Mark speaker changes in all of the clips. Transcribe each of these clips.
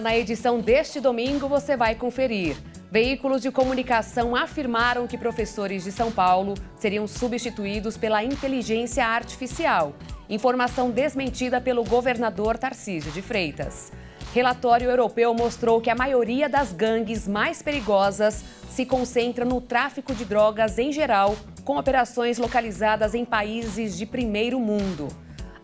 Speaker 1: na edição deste domingo, você vai conferir. Veículos de comunicação afirmaram que professores de São Paulo seriam substituídos pela inteligência artificial. Informação desmentida pelo governador Tarcísio de Freitas. Relatório europeu mostrou que a maioria das gangues mais perigosas se concentra no tráfico de drogas em geral, com operações localizadas em países de primeiro mundo.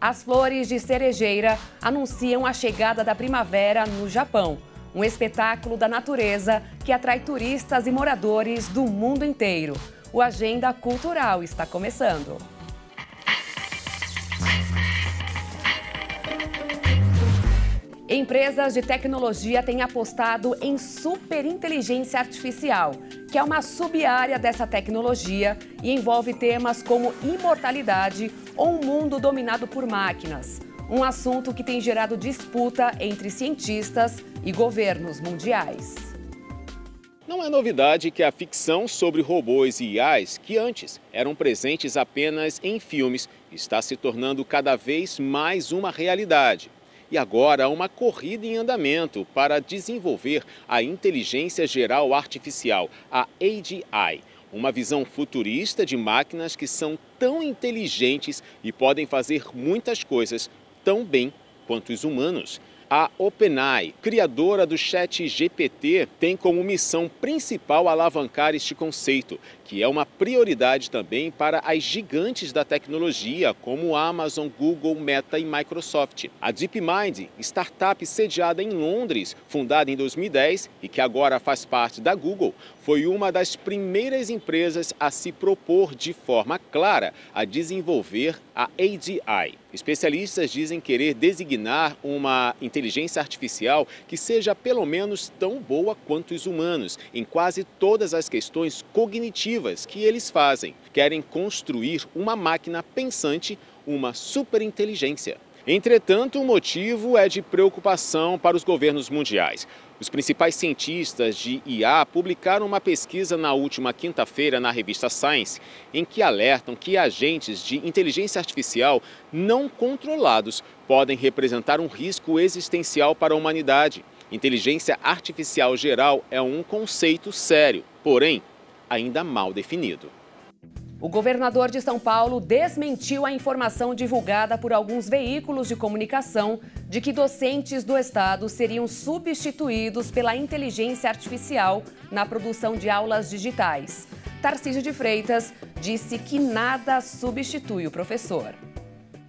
Speaker 1: As flores de cerejeira anunciam a chegada da primavera no Japão. Um espetáculo da natureza que atrai turistas e moradores do mundo inteiro. O Agenda Cultural está começando. Empresas de tecnologia têm apostado em superinteligência artificial, que é uma sub-área dessa tecnologia e envolve temas como imortalidade ou um mundo dominado por máquinas. Um assunto que tem gerado disputa entre cientistas e governos mundiais.
Speaker 2: Não é novidade que a ficção sobre robôs e IAs, que antes eram presentes apenas em filmes, está se tornando cada vez mais uma realidade e agora há uma corrida em andamento para desenvolver a inteligência geral artificial, a AGI uma visão futurista de máquinas que são tão inteligentes e podem fazer muitas coisas tão bem quanto os humanos. A OpenAI, criadora do Chat GPT, tem como missão principal alavancar este conceito que é uma prioridade também para as gigantes da tecnologia, como Amazon, Google, Meta e Microsoft. A DeepMind, startup sediada em Londres, fundada em 2010 e que agora faz parte da Google, foi uma das primeiras empresas a se propor de forma clara a desenvolver a ADI. Especialistas dizem querer designar uma inteligência artificial que seja pelo menos tão boa quanto os humanos em quase todas as questões cognitivas que eles fazem. Querem construir uma máquina pensante, uma superinteligência. Entretanto, o motivo é de preocupação para os governos mundiais. Os principais cientistas de IA publicaram uma pesquisa na última quinta-feira na revista Science, em que alertam que agentes de inteligência artificial não controlados podem representar um risco existencial para a humanidade. Inteligência artificial geral é um conceito sério, porém, ainda mal definido.
Speaker 1: O governador de São Paulo desmentiu a informação divulgada por alguns veículos de comunicação de que docentes do estado seriam substituídos pela inteligência artificial na produção de aulas digitais. Tarcísio de Freitas disse que nada substitui o professor.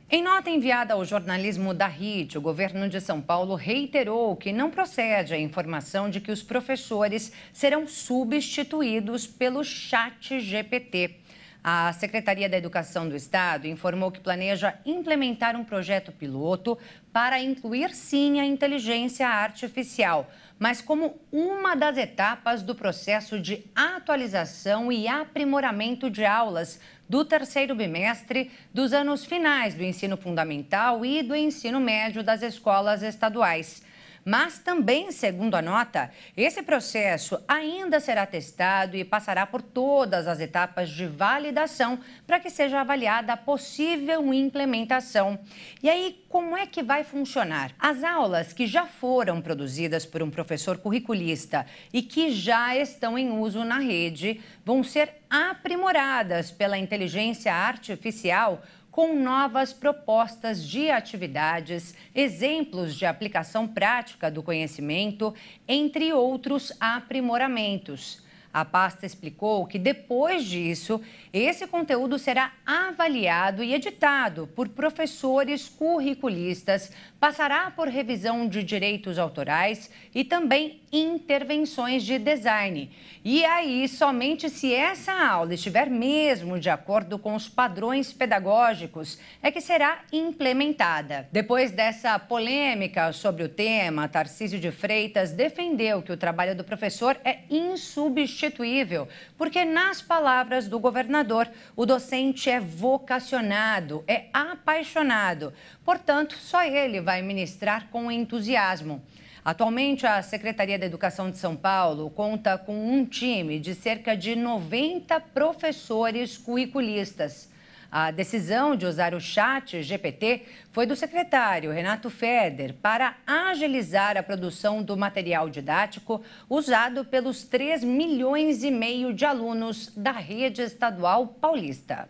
Speaker 3: Em nota enviada ao jornalismo da RIT, o governo de São Paulo reiterou que não procede a informação de que os professores serão substituídos pelo chat GPT. A Secretaria da Educação do Estado informou que planeja implementar um projeto piloto para incluir sim a inteligência artificial, mas como uma das etapas do processo de atualização e aprimoramento de aulas do terceiro bimestre dos anos finais do ensino fundamental e do ensino médio das escolas estaduais. Mas também, segundo a nota, esse processo ainda será testado e passará por todas as etapas de validação para que seja avaliada a possível implementação. E aí, como é que vai funcionar? As aulas que já foram produzidas por um professor curriculista e que já estão em uso na rede vão ser aprimoradas pela inteligência artificial com novas propostas de atividades, exemplos de aplicação prática do conhecimento, entre outros aprimoramentos. A pasta explicou que, depois disso, esse conteúdo será avaliado e editado por professores curriculistas, passará por revisão de direitos autorais e também intervenções de design. E aí, somente se essa aula estiver mesmo de acordo com os padrões pedagógicos, é que será implementada. Depois dessa polêmica sobre o tema, Tarcísio de Freitas defendeu que o trabalho do professor é insubstituível insubstituível, porque, nas palavras do governador, o docente é vocacionado, é apaixonado. Portanto, só ele vai ministrar com entusiasmo. Atualmente, a Secretaria da Educação de São Paulo conta com um time de cerca de 90 professores curriculistas. A decisão de usar o chat GPT foi do secretário Renato Feder para agilizar a produção do material didático usado pelos 3 milhões e meio de
Speaker 1: alunos da rede estadual paulista.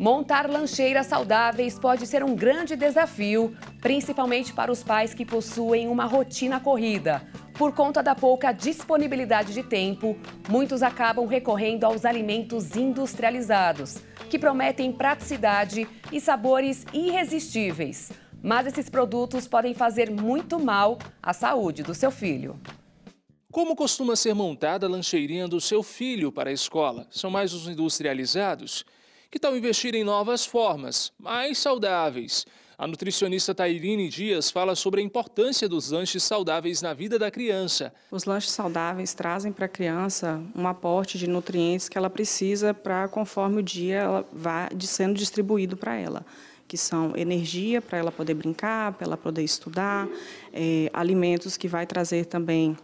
Speaker 1: Montar lancheiras saudáveis pode ser um grande desafio, principalmente para os pais que possuem uma rotina corrida. Por conta da pouca disponibilidade de tempo, muitos acabam recorrendo aos alimentos industrializados, que prometem praticidade e sabores irresistíveis. Mas esses produtos podem fazer muito mal à saúde do seu filho. Como costuma ser montada a lancheirinha do seu filho para
Speaker 4: a escola? São mais os industrializados? Que tal investir em novas formas, mais saudáveis? A nutricionista Tairine Dias fala sobre a importância dos lanches saudáveis na vida da criança.
Speaker 5: Os lanches saudáveis trazem para a criança um aporte de nutrientes que ela precisa para conforme o dia ela vá sendo distribuído para ela que são energia para ela poder brincar, para ela poder estudar, é, alimentos que vai trazer também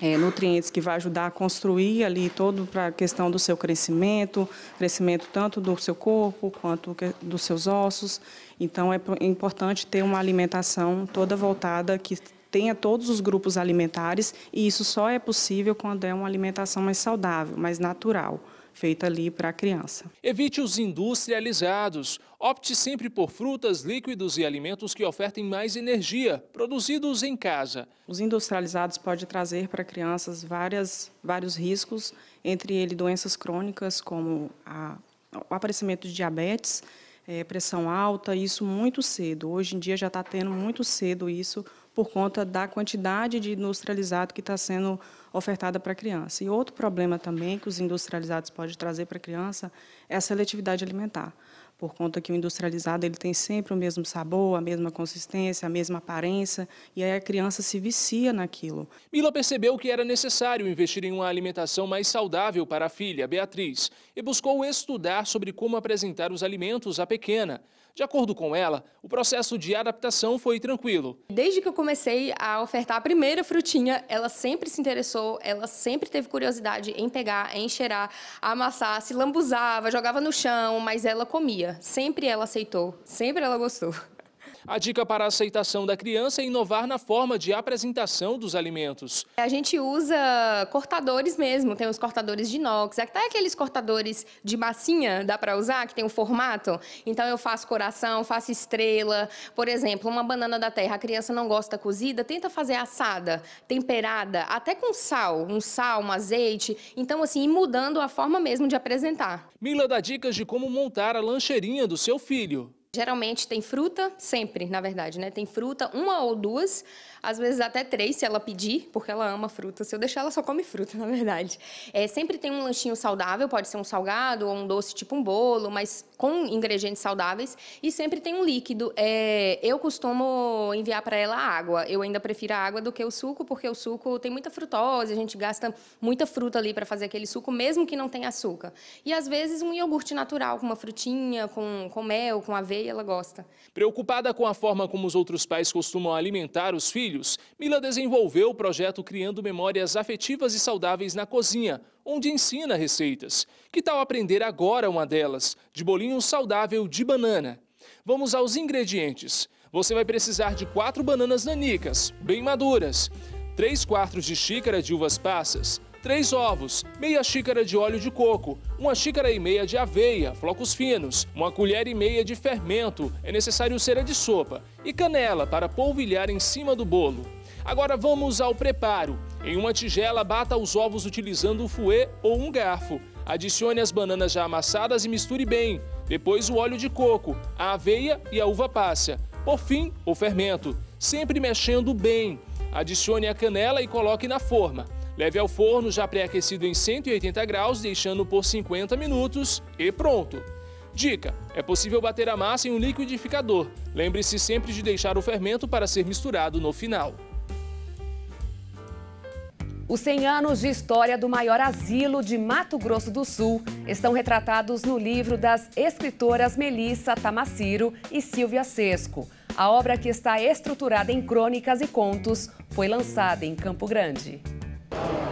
Speaker 5: é, nutrientes que vai ajudar a construir ali todo para a questão do seu crescimento, crescimento tanto do seu corpo quanto dos seus ossos. Então é importante ter uma alimentação toda voltada que tenha todos os grupos alimentares e isso só é possível quando é uma alimentação mais saudável, mais natural feita ali para a criança.
Speaker 4: Evite os industrializados. Opte sempre por frutas, líquidos e alimentos que ofertem mais energia, produzidos em casa.
Speaker 5: Os industrializados podem trazer para crianças várias, vários riscos, entre ele doenças crônicas como a, o aparecimento de diabetes, é, pressão alta, isso muito cedo. Hoje em dia já está tendo muito cedo isso por conta da quantidade de industrializado que está sendo ofertada para a criança. E outro problema também que os industrializados podem trazer para a criança é a seletividade alimentar, por conta que o industrializado ele tem sempre o mesmo sabor, a mesma consistência, a mesma aparência, e aí a criança se vicia naquilo.
Speaker 4: Mila percebeu que era necessário investir em uma alimentação mais saudável para a filha, Beatriz, e buscou estudar sobre como apresentar os alimentos à pequena. De acordo com ela, o processo de adaptação foi tranquilo.
Speaker 6: Desde que eu comecei a ofertar a primeira frutinha, ela sempre se interessou, ela sempre teve curiosidade em pegar, em cheirar, amassar, se lambuzava, jogava no chão, mas ela comia. Sempre ela aceitou, sempre ela gostou.
Speaker 4: A dica para a aceitação da criança é inovar na forma de apresentação dos alimentos.
Speaker 6: A gente usa cortadores mesmo, tem os cortadores de inox, até tá aqueles cortadores de massinha, dá para usar, que tem o um formato. Então eu faço coração, faço estrela, por exemplo, uma banana da terra, a criança não gosta cozida, tenta fazer assada, temperada, até com sal, um sal, um azeite. Então assim, mudando a forma mesmo de apresentar.
Speaker 4: Mila dá dicas de como montar a lancheirinha do seu filho.
Speaker 6: Geralmente tem fruta, sempre, na verdade, né? Tem fruta, uma ou duas, às vezes até três se ela pedir, porque ela ama fruta. Se eu deixar, ela só come fruta, na verdade. É, sempre tem um lanchinho saudável, pode ser um salgado ou um doce, tipo um bolo, mas com ingredientes saudáveis. E sempre tem um líquido. É, eu costumo enviar para ela água. Eu ainda prefiro a água do que o suco, porque o suco tem muita frutose, a gente gasta muita fruta ali para fazer aquele suco, mesmo que não tenha açúcar. E às vezes um iogurte natural, com uma frutinha, com, com mel, com aveia, ela
Speaker 4: gosta. Preocupada com a forma como os outros pais costumam alimentar os filhos, filhos, Mila desenvolveu o projeto Criando Memórias Afetivas e Saudáveis na Cozinha, onde ensina receitas. Que tal aprender agora uma delas, de bolinho saudável de banana? Vamos aos ingredientes. Você vai precisar de quatro bananas nanicas, bem maduras, 3 quartos de xícara de uvas passas, 3 ovos, meia xícara de óleo de coco, uma xícara e meia de aveia, flocos finos, uma colher e meia de fermento, é necessário cera de sopa e canela para polvilhar em cima do bolo. Agora vamos ao preparo. Em uma tigela, bata os ovos utilizando um fouet ou um garfo. Adicione as bananas já amassadas e misture bem. Depois o óleo de coco, a aveia e a uva passa. Por fim, o fermento, sempre mexendo bem. Adicione a canela e coloque na forma. Leve ao forno já pré-aquecido em 180 graus, deixando por 50 minutos e pronto. Dica: é possível bater a massa em um liquidificador. Lembre-se sempre de deixar o fermento para ser misturado no final.
Speaker 1: Os 100 anos de história do maior asilo de Mato Grosso do Sul estão retratados no livro das escritoras Melissa Tamaciro e Silvia Sesco. A obra, que está estruturada em crônicas e contos, foi lançada em Campo Grande.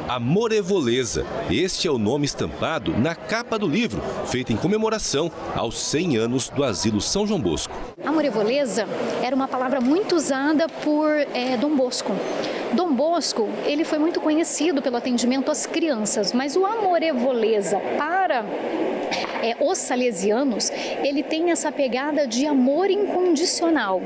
Speaker 7: Amor Evoleza. Este é o nome estampado na capa do livro, feito em comemoração aos 100 anos do Asilo São João Bosco.
Speaker 8: Amor Evoleza era uma palavra muito usada por é, Dom Bosco Dom Bosco, ele foi muito conhecido pelo atendimento às crianças, mas o Amorevoleza é para é, os salesianos, ele tem essa pegada de amor incondicional,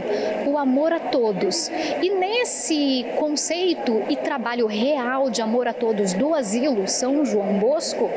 Speaker 8: o amor a todos. E nesse conceito e trabalho real de amor a todos do asilo São João Bosco,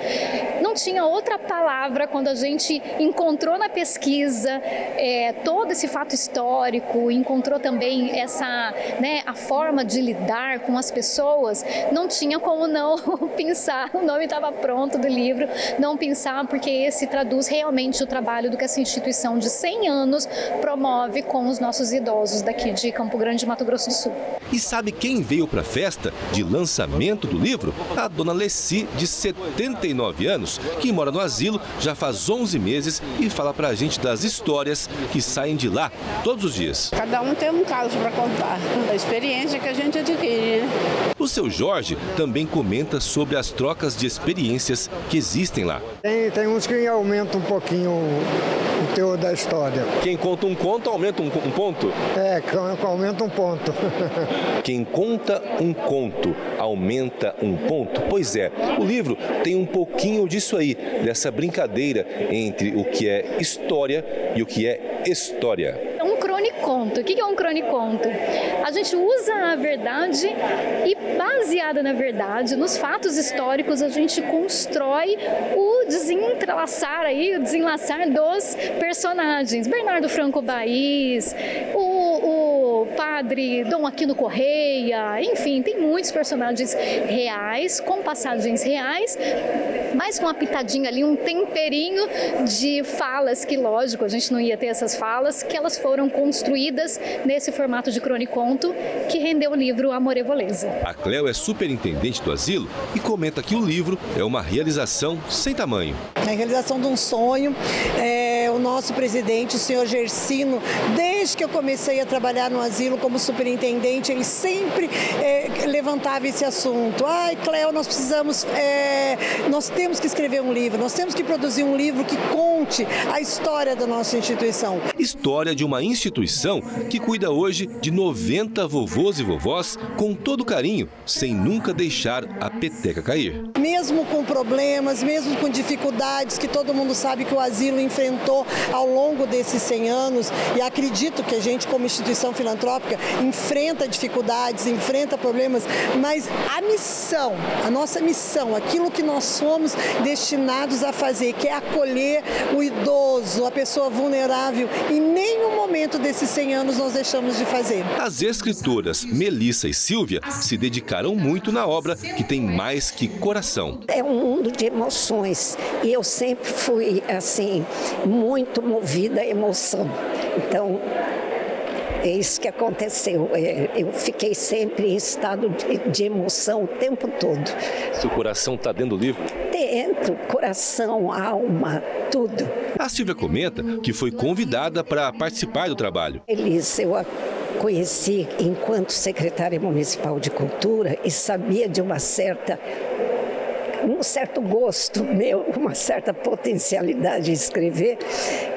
Speaker 8: tinha outra palavra quando a gente encontrou na pesquisa é, todo esse fato histórico, encontrou também essa, né, a forma de lidar com as pessoas, não tinha como não pensar, o nome estava pronto do livro, não pensar, porque esse traduz realmente o trabalho do que essa instituição de 100 anos promove com os nossos idosos daqui de Campo Grande, Mato Grosso do Sul.
Speaker 9: E sabe quem veio
Speaker 7: para a festa de lançamento do livro? A dona Leci, de 79 anos, que mora no asilo já faz 11 meses e fala para a gente das histórias que saem de lá todos os dias.
Speaker 5: Cada um tem um caso para contar, a experiência que a gente adquire. Né?
Speaker 7: O seu Jorge também comenta sobre as trocas de experiências que existem lá.
Speaker 10: Tem, tem uns que aumentam um pouquinho o, teor da história. Quem conta um
Speaker 7: conto aumenta um, um ponto?
Speaker 10: É, aumenta um ponto.
Speaker 7: Quem conta um conto aumenta um ponto? Pois é, o livro tem um pouquinho disso disso aí, dessa brincadeira entre o que é história e o que é história.
Speaker 8: É um croniconto. O que é um croniconto? A gente usa a verdade e, baseada na verdade, nos fatos históricos, a gente constrói o desenlaçar aí, o desenlaçar dos personagens. Bernardo Franco Baiz, o, o padre Dom Aquino Correia, enfim, tem muitos personagens reais, com passagens reais, mais com uma pitadinha ali, um temperinho de falas que, lógico, a gente não ia ter essas falas, que elas foram construídas nesse formato de croniconto que rendeu o livro Amor Evoleza.
Speaker 7: A Cléo é superintendente do asilo e comenta que o livro é uma realização sem
Speaker 11: tamanho. É a realização de um sonho. É, o nosso presidente, o senhor Gersino, desde que eu comecei a trabalhar no asilo como superintendente, ele sempre é, levantava esse assunto. Ai, Cléo, nós precisamos, é, nós temos temos que escrever um livro, nós temos que produzir um livro que conte a história da nossa instituição.
Speaker 7: História de uma instituição que cuida hoje de 90 vovôs e vovós com todo carinho, sem nunca deixar a peteca cair.
Speaker 11: Mesmo com problemas, mesmo com dificuldades que todo mundo sabe que o asilo enfrentou ao longo desses 100 anos, e acredito que a gente, como instituição filantrópica, enfrenta dificuldades, enfrenta problemas, mas a missão, a nossa missão, aquilo que nós somos, destinados a fazer, que é acolher o idoso, a pessoa vulnerável. Em nenhum momento desses 100 anos nós deixamos de fazer.
Speaker 7: As escritoras Melissa e Silvia se dedicaram muito na obra, que tem mais que coração.
Speaker 11: É um mundo de emoções e eu sempre fui, assim, muito movida à emoção. Então, é isso que aconteceu. É, eu fiquei sempre em estado de, emoção o tempo todo.
Speaker 7: Seu coração está dentro do livro?
Speaker 11: dentro, coração, alma, tudo.
Speaker 7: A Silvia comenta que foi convidada para participar do trabalho.
Speaker 11: Elis, eu a conheci enquanto secretária municipal de cultura e sabia de uma certa um certo gosto meu, uma certa potencialidade de escrever,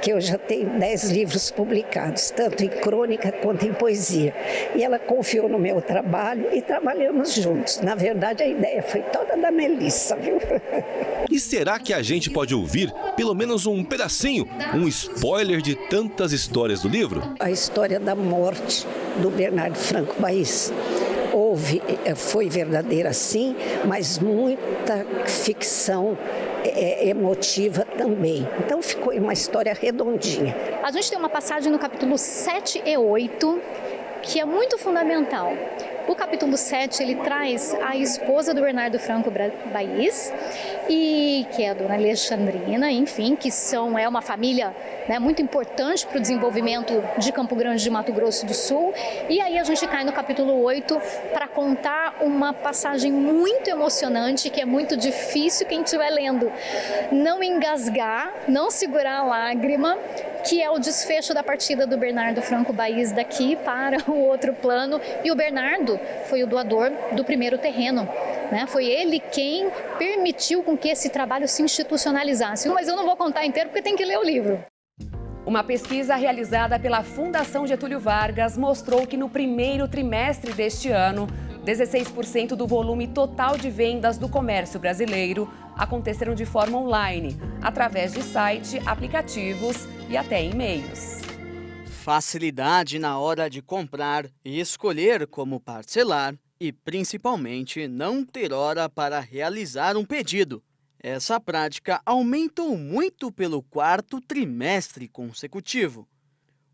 Speaker 11: que eu já tenho dez livros publicados, tanto em crônica quanto em poesia. E ela confiou no meu trabalho e trabalhamos juntos. Na verdade, a ideia foi toda da Melissa, viu?
Speaker 7: E será que a gente pode ouvir pelo menos um pedacinho, um spoiler de tantas histórias do livro?
Speaker 11: A história da morte do Bernardo Franco Baís houve, eh, foi verdadeira sim, mas muita ficção é, emotiva também. Então ficou uma história redondinha.
Speaker 8: A gente tem uma passagem no capítulo 7 e 8 que é muito fundamental. O capítulo 7, ele traz a esposa do Bernardo Franco Baiz, e que é a dona Alexandrina, enfim, que são, é uma família né, muito importante para o desenvolvimento de Campo Grande de Mato Grosso do Sul. E aí a gente cai no capítulo 8 para contar uma passagem muito emocionante, que é muito difícil quem estiver lendo. Não engasgar, não segurar a lágrima, que é o desfecho da partida do Bernardo Franco Baiz daqui para o outro plano. E o Bernardo foi o doador do primeiro terreno. Né? Foi ele quem permitiu com que esse trabalho se institucionalizasse. Mas eu não vou contar inteiro porque tem que ler o livro. Uma pesquisa realizada pela
Speaker 1: Fundação Getúlio Vargas mostrou que no primeiro trimestre deste ano, 16% do volume total de vendas do comércio brasileiro aconteceram de forma online, através de site, aplicativos e até e-mails.
Speaker 12: Facilidade na hora de comprar e escolher como parcelar e principalmente não ter hora para realizar um pedido. Essa prática aumentou muito pelo quarto trimestre consecutivo.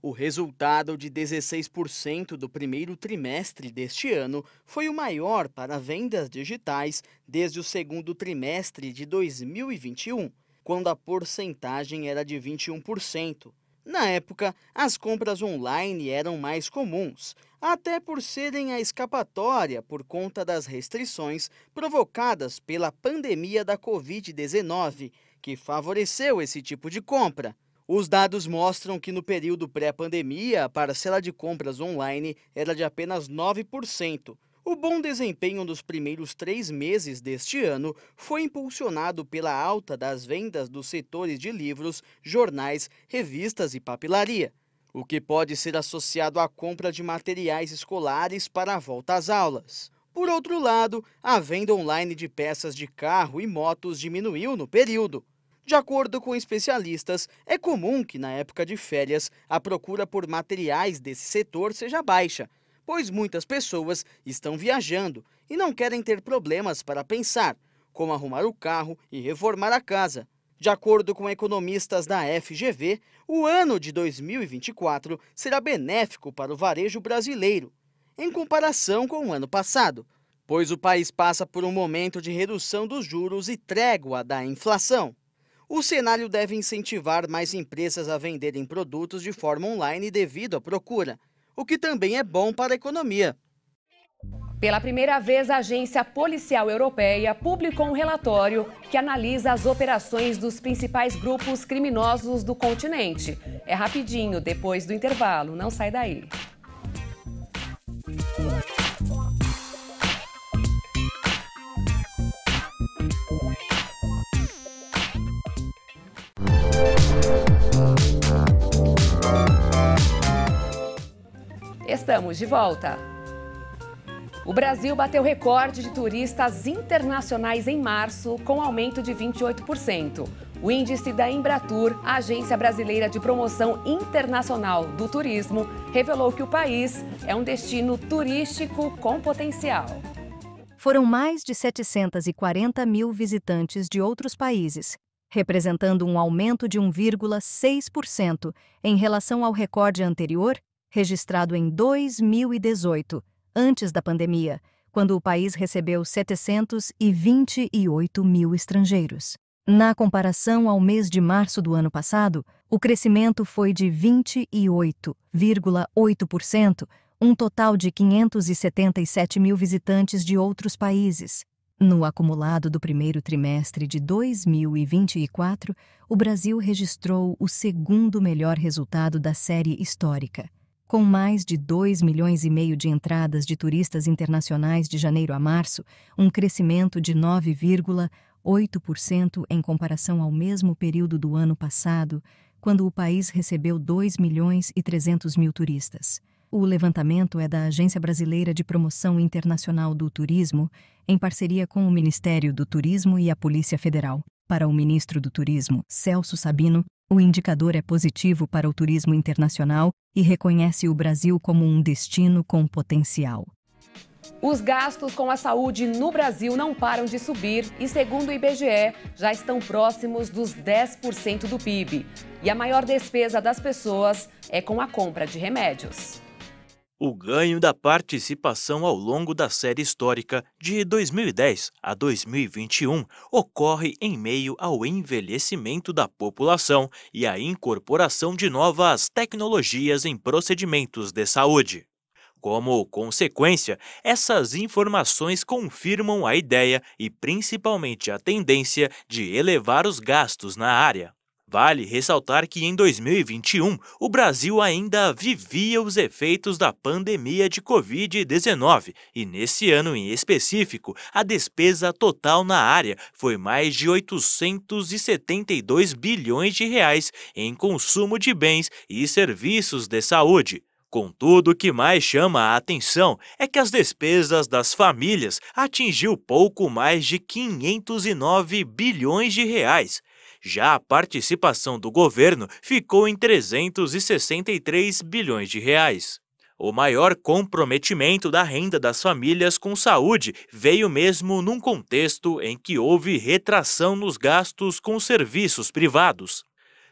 Speaker 12: O resultado de 16% do primeiro trimestre deste ano foi o maior para vendas digitais desde o segundo trimestre de 2021, quando a porcentagem era de 21%. Na época, as compras online eram mais comuns, até por serem a escapatória por conta das restrições provocadas pela pandemia da Covid-19, que favoreceu esse tipo de compra. Os dados mostram que no período pré-pandemia, a parcela de compras online era de apenas 9%. O bom desempenho nos primeiros três meses deste ano foi impulsionado pela alta das vendas dos setores de livros, jornais, revistas e papelaria, o que pode ser associado à compra de materiais escolares para a volta às aulas. Por outro lado, a venda online de peças de carro e motos diminuiu no período. De acordo com especialistas, é comum que na época de férias a procura por materiais desse setor seja baixa, pois muitas pessoas estão viajando e não querem ter problemas para pensar, como arrumar o carro e reformar a casa. De acordo com economistas da FGV, o ano de 2024 será benéfico para o varejo brasileiro, em comparação com o ano passado, pois o país passa por um momento de redução dos juros e trégua da inflação. O cenário deve incentivar mais empresas a venderem produtos de forma online devido à procura o que também é bom para a economia.
Speaker 1: Pela primeira vez, a agência policial europeia publicou um relatório que analisa as operações dos principais grupos criminosos do continente. É rapidinho, depois do intervalo, não sai daí. Estamos de volta. O Brasil bateu recorde de turistas internacionais em março, com aumento de 28%. O índice da Embratur, a agência brasileira de promoção internacional do turismo, revelou que o país é um destino turístico com potencial.
Speaker 13: Foram mais de 740 mil visitantes de outros países, representando um aumento de 1,6% em relação ao recorde anterior registrado em 2018, antes da pandemia, quando o país recebeu 728 mil estrangeiros. Na comparação ao mês de março do ano passado, o crescimento foi de 28,8%, um total de 577 mil visitantes de outros países. No acumulado do primeiro trimestre de 2024, o Brasil registrou o segundo melhor resultado da série histórica. Com mais de 2 milhões e meio de entradas de turistas internacionais de janeiro a março, um crescimento de 9,8% em comparação ao mesmo período do ano passado, quando o país recebeu 2 milhões e 300 mil turistas. O levantamento é da Agência Brasileira de Promoção Internacional do Turismo, em parceria com o Ministério do Turismo e a Polícia Federal. Para o ministro do Turismo, Celso Sabino, o indicador é positivo para o turismo internacional e reconhece o Brasil como um destino com potencial.
Speaker 1: Os gastos com a saúde no Brasil não param de subir e, segundo o IBGE, já estão próximos dos 10% do PIB. E a maior despesa das pessoas é com a compra de remédios
Speaker 14: o ganho da participação ao longo da série histórica de 2010 a 2021 ocorre em meio ao envelhecimento da população e à incorporação de novas tecnologias em procedimentos de saúde. Como consequência, essas informações confirmam a ideia e principalmente a tendência de elevar os gastos na área. Vale ressaltar que em 2021 o Brasil ainda vivia os efeitos da pandemia de Covid-19 e, nesse ano em específico, a despesa total na área foi mais de 872 bilhões de reais em consumo de bens e serviços de saúde. Contudo, o que mais chama a atenção é que as despesas das famílias atingiu pouco mais de 509 bilhões de reais. Já a participação do governo ficou em 363 bilhões de reais. O maior comprometimento da renda das famílias com saúde veio mesmo num contexto em que houve retração nos gastos com serviços privados.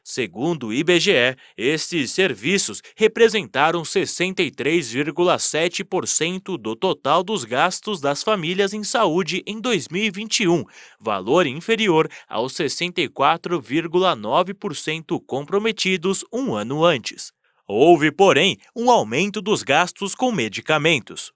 Speaker 14: Segundo o IBGE, esses serviços representaram 63,7% do total dos gastos das famílias em saúde em 2021, valor inferior aos 64,9% comprometidos um ano antes. Houve, porém, um aumento dos gastos com medicamentos.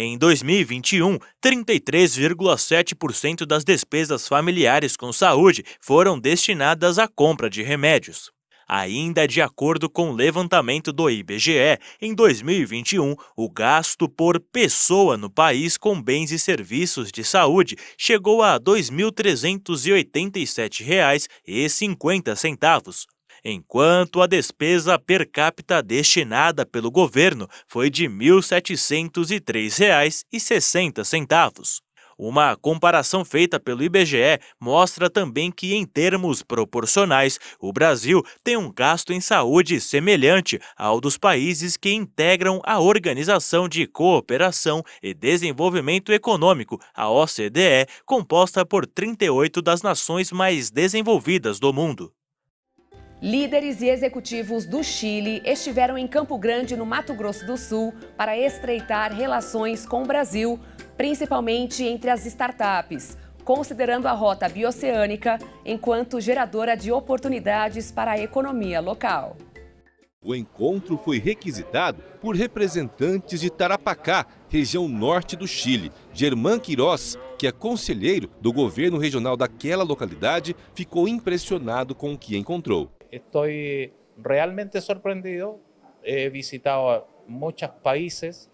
Speaker 14: Em 2021, 33,7% das despesas familiares com saúde foram destinadas à compra de remédios. Ainda de acordo com o levantamento do IBGE, em 2021, o gasto por pessoa no país com bens e serviços de saúde chegou a R$ 2.387,50, enquanto a despesa per capita destinada pelo governo foi de R$ 1.703,60. Uma comparação feita pelo IBGE mostra também que, em termos proporcionais, o Brasil tem um gasto em saúde semelhante ao dos países que integram a Organização de Cooperação e Desenvolvimento Econômico, a OCDE, composta por 38 das nações mais desenvolvidas do mundo.
Speaker 1: Líderes e executivos do Chile estiveram em Campo Grande, no Mato Grosso do Sul, para estreitar relações com o Brasil, principalmente entre as startups, considerando a rota bioceânica enquanto geradora de oportunidades para a economia local.
Speaker 7: O encontro foi requisitado por representantes de Tarapacá, região norte do Chile. Germán Quirós, que é conselheiro do governo regional daquela localidade, ficou impressionado com o que encontrou
Speaker 10: estoy realmente sorprendido. He
Speaker 14: visitado muitos muchos países,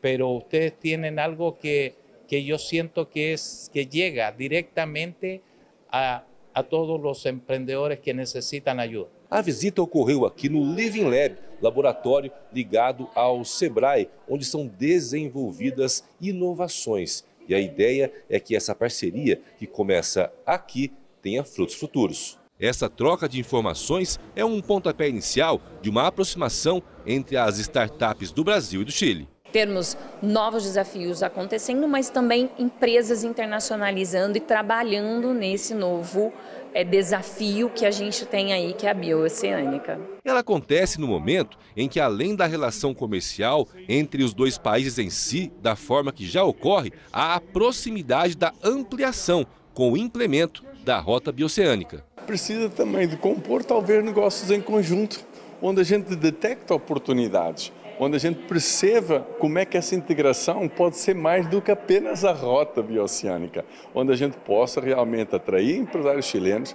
Speaker 14: pero ustedes tienen algo que, que yo siento que, es, que llega directamente a, a todos los emprendedores que necesitan ayuda.
Speaker 7: A visita ocorreu aqui no Living Lab, laboratório ligado ao Sebrae, onde são desenvolvidas inovações. E a ideia é que essa parceria, que começa aqui, tenha frutos futuros. Essa troca de informações é um pontapé inicial de uma aproximação entre as startups do Brasil e do Chile
Speaker 15: termos novos desafios acontecendo, mas também empresas internacionalizando e trabalhando nesse novo é, desafio que a gente tem aí, que é a bioceânica.
Speaker 7: Ela acontece no momento em que, além da relação comercial entre os dois países em si, da forma que já ocorre, há a proximidade da ampliação com o implemento da Rota Bioceânica. Precisa também de compor, talvez, negócios em conjunto, onde a gente detecta oportunidades, onde a gente perceba como é que essa integração pode ser mais do que apenas a rota bioceânica, onde a gente possa realmente atrair empresários chilenos,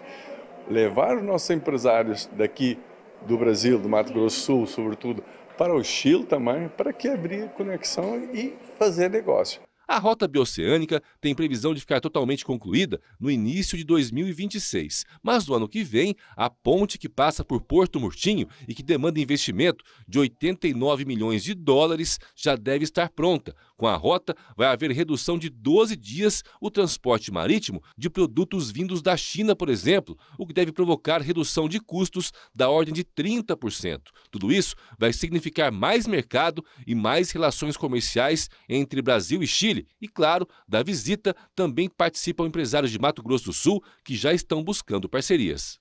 Speaker 7: levar os nossos empresários daqui do Brasil, do Mato Grosso do Sul, sobretudo, para o Chile também, para que abrir conexão e fazer negócio. A rota bioceânica tem previsão de ficar totalmente concluída no início de 2026, mas no ano que vem, a ponte que passa por Porto Murtinho e que demanda investimento de 89 milhões de dólares já deve estar pronta, com a rota, vai haver redução de 12 dias o transporte marítimo de produtos vindos da China, por exemplo, o que deve provocar redução de custos da ordem de 30%. Tudo isso vai significar mais mercado e mais relações comerciais entre Brasil e Chile. E, claro, da visita também participam empresários de Mato Grosso do Sul que já estão buscando parcerias.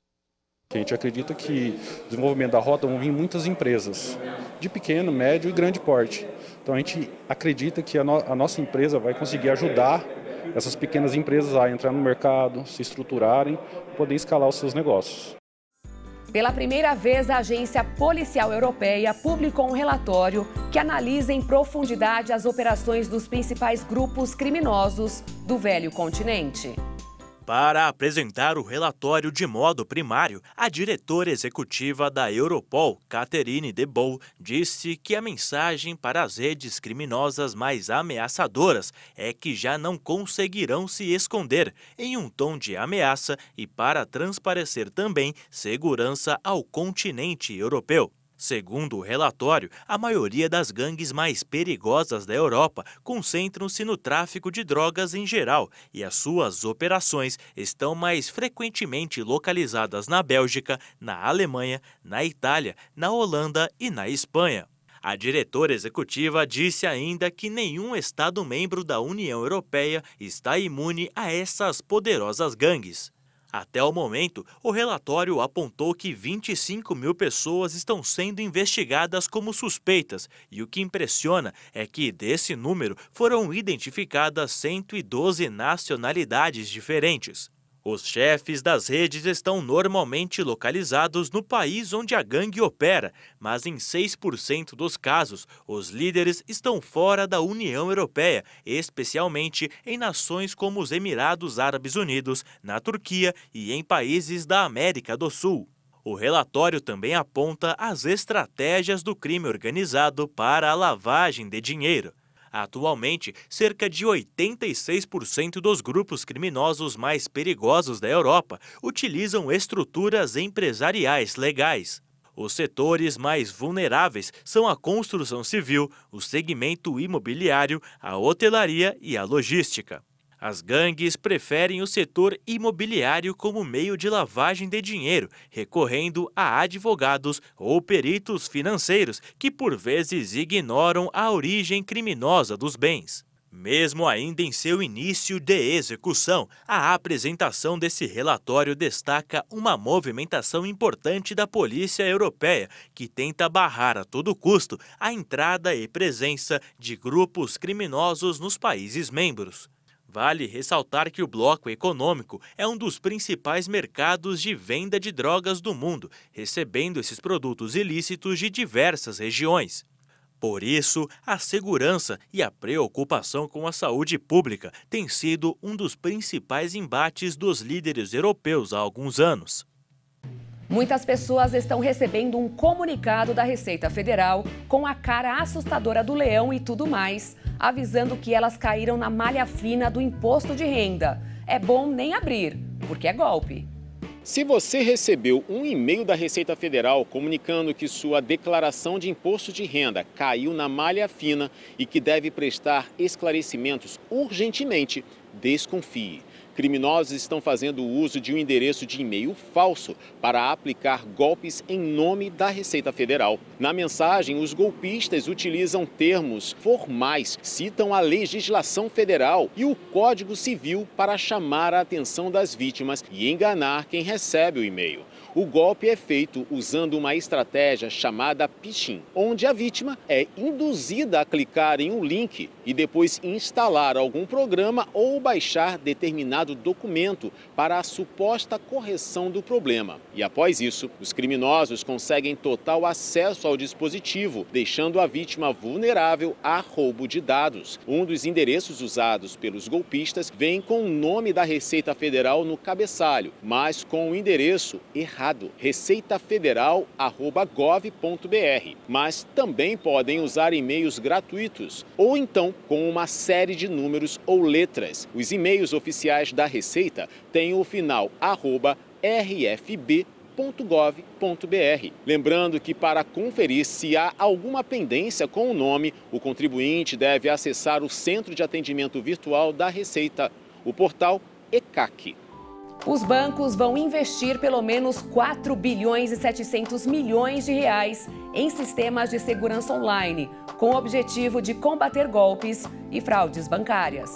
Speaker 7: A gente acredita que o desenvolvimento da rota vão vir muitas empresas, de pequeno, médio e grande porte. Então a gente acredita que a, no, a nossa empresa vai conseguir ajudar essas pequenas empresas a entrar no mercado, se estruturarem, poder escalar os seus negócios.
Speaker 1: Pela primeira vez, a Agência Policial Europeia publicou um relatório que analisa em profundidade as operações dos principais grupos criminosos do velho continente
Speaker 14: para apresentar o relatório de modo primário, a diretora executiva da Europol, Catherine Debol, disse que a mensagem para as redes criminosas mais ameaçadoras é que já não conseguirão se esconder em um tom de ameaça e para transparecer também segurança ao continente europeu. Segundo o relatório, a maioria das gangues mais perigosas da Europa concentram-se no tráfico de drogas em geral e as suas operações estão mais frequentemente localizadas na Bélgica, na Alemanha, na Itália, na Holanda e na Espanha. A diretora executiva disse ainda que nenhum Estado membro da União Europeia está imune a essas poderosas gangues. Até o momento, o relatório apontou que 25 mil pessoas estão sendo investigadas como suspeitas, e o que impressiona é que, desse número, foram identificadas 112 nacionalidades diferentes. Os chefes das redes estão normalmente localizados no país onde a gangue opera, mas em 6% dos casos, os líderes estão fora da União Europeia, especialmente em nações como os Emirados Árabes Unidos, na Turquia e em países da América do Sul. O relatório também aponta as estratégias do crime organizado para a lavagem de dinheiro. Atualmente, cerca de 86% dos grupos criminosos mais perigosos da Europa utilizam estruturas empresariais legais. Os setores mais vulneráveis são a construção civil, o segmento imobiliário, a hotelaria e a logística. As gangues preferem o setor imobiliário como meio de lavagem de dinheiro, recorrendo a advogados ou peritos financeiros que, por vezes, ignoram a origem criminosa dos bens. Mesmo ainda em seu início de execução, a apresentação desse relatório destaca uma movimentação importante da polícia europeia, que tenta barrar a todo custo a entrada e presença de grupos criminosos nos países membros. Vale ressaltar que o bloco econômico é um dos principais mercados de venda de drogas do mundo, recebendo esses produtos ilícitos de diversas regiões. Por isso, a segurança e a preocupação com a saúde pública têm sido um dos principais embates dos líderes europeus há alguns anos.
Speaker 1: Muitas pessoas estão recebendo um comunicado da Receita Federal com a cara assustadora do leão e tudo mais, avisando que elas caíram na malha fina do imposto de renda. É bom nem abrir, porque é golpe. Se você
Speaker 2: recebeu um e-mail da Receita Federal comunicando que sua declaração de imposto de renda caiu na malha fina e que deve prestar esclarecimentos urgentemente, desconfie. Criminosos estão fazendo uso de um endereço de e-mail falso para aplicar golpes em nome da Receita Federal. Na mensagem, os golpistas utilizam termos formais, citam a legislação federal e o Código Civil para chamar a atenção das vítimas e enganar quem recebe o e-mail. O golpe é feito usando uma estratégia chamada phishing, onde a vítima é induzida a clicar em um link e depois instalar algum programa ou baixar determinado documento para a suposta correção do problema. E após isso, os criminosos conseguem total acesso ao dispositivo, deixando a vítima vulnerável a roubo de dados. Um dos endereços usados pelos golpistas vem com o nome da Receita Federal no cabeçalho, mas com o endereço errado errado, receitafederal.gov.br, mas também podem usar e-mails gratuitos ou então com uma série de números ou letras. Os e-mails oficiais da Receita têm o final arroba rfb Lembrando que para conferir se há alguma pendência com o nome, o contribuinte deve acessar o Centro de Atendimento Virtual da Receita, o portal ECAC.
Speaker 1: Os bancos vão investir pelo menos 4 bilhões e 700 milhões de reais em sistemas de segurança online, com o objetivo de combater golpes e fraudes bancárias.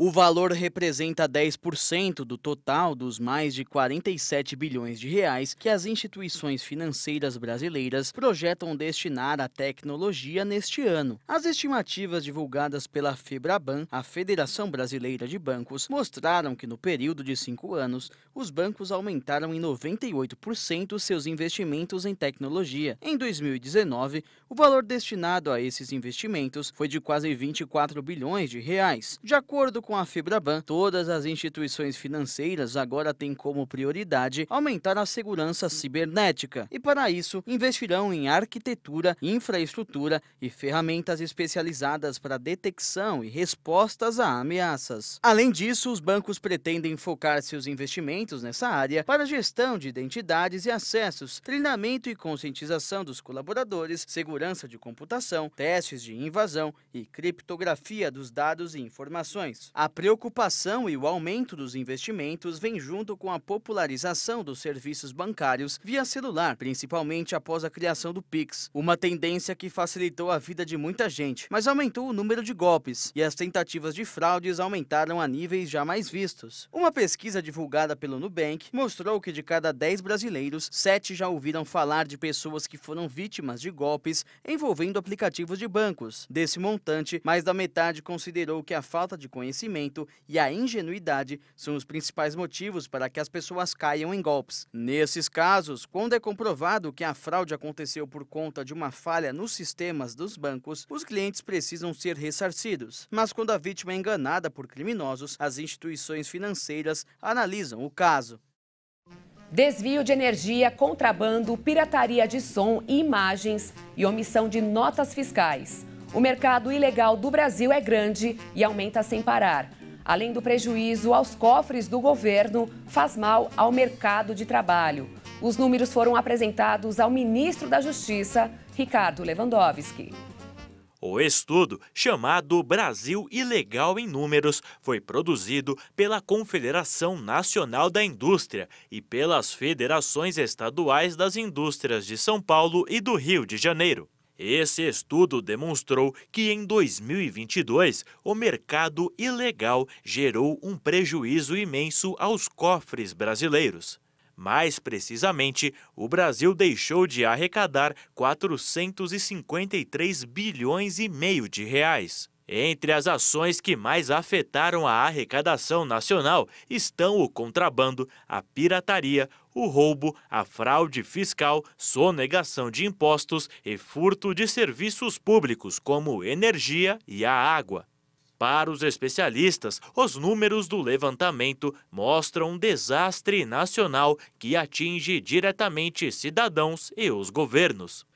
Speaker 12: O valor representa 10% do total dos mais de 47 bilhões de reais que as instituições financeiras brasileiras projetam destinar à tecnologia neste ano. As estimativas divulgadas pela Febraban, a Federação Brasileira de Bancos, mostraram que no período de cinco anos, os bancos aumentaram em 98% seus investimentos em tecnologia. Em 2019, o valor destinado a esses investimentos foi de quase 24 bilhões de reais. De acordo com a FibraBan, todas as instituições financeiras agora têm como prioridade aumentar a segurança cibernética e, para isso, investirão em arquitetura, infraestrutura e ferramentas especializadas para detecção e respostas a ameaças. Além disso, os bancos pretendem focar seus investimentos nessa área para gestão de identidades e acessos, treinamento e conscientização dos colaboradores, segurança de computação, testes de invasão e criptografia dos dados e informações. A preocupação e o aumento dos investimentos vem junto com a popularização dos serviços bancários via celular, principalmente após a criação do Pix, uma tendência que facilitou a vida de muita gente, mas aumentou o número de golpes e as tentativas de fraudes aumentaram a níveis jamais vistos. Uma pesquisa divulgada pelo Nubank mostrou que de cada 10 brasileiros, 7 já ouviram falar de pessoas que foram vítimas de golpes envolvendo aplicativos de bancos. Desse montante, mais da metade considerou que a falta de conhecimento e a ingenuidade são os principais motivos para que as pessoas caiam em golpes. Nesses casos, quando é comprovado que a fraude aconteceu por conta de uma falha nos sistemas dos bancos, os clientes precisam ser ressarcidos. Mas quando a vítima é enganada por criminosos, as instituições financeiras analisam o caso.
Speaker 1: Desvio de energia, contrabando, pirataria de som e imagens e omissão de notas fiscais. O mercado ilegal do Brasil é grande e aumenta sem parar. Além do prejuízo aos cofres do governo, faz mal ao mercado de trabalho. Os números foram apresentados ao ministro da Justiça, Ricardo Lewandowski.
Speaker 14: O estudo, chamado Brasil Ilegal em Números, foi produzido pela Confederação Nacional da Indústria e pelas Federações Estaduais das Indústrias de São Paulo e do Rio de Janeiro. Esse estudo demonstrou que em 2022 o mercado ilegal gerou um prejuízo imenso aos cofres brasileiros. Mais precisamente, o Brasil deixou de arrecadar 453 bilhões e meio de reais. Entre as ações que mais afetaram a arrecadação nacional estão o contrabando, a pirataria, o roubo, a fraude fiscal, sonegação de impostos e furto de serviços públicos, como energia e a água. Para os especialistas, os números do levantamento mostram um desastre nacional que atinge diretamente cidadãos e os governos.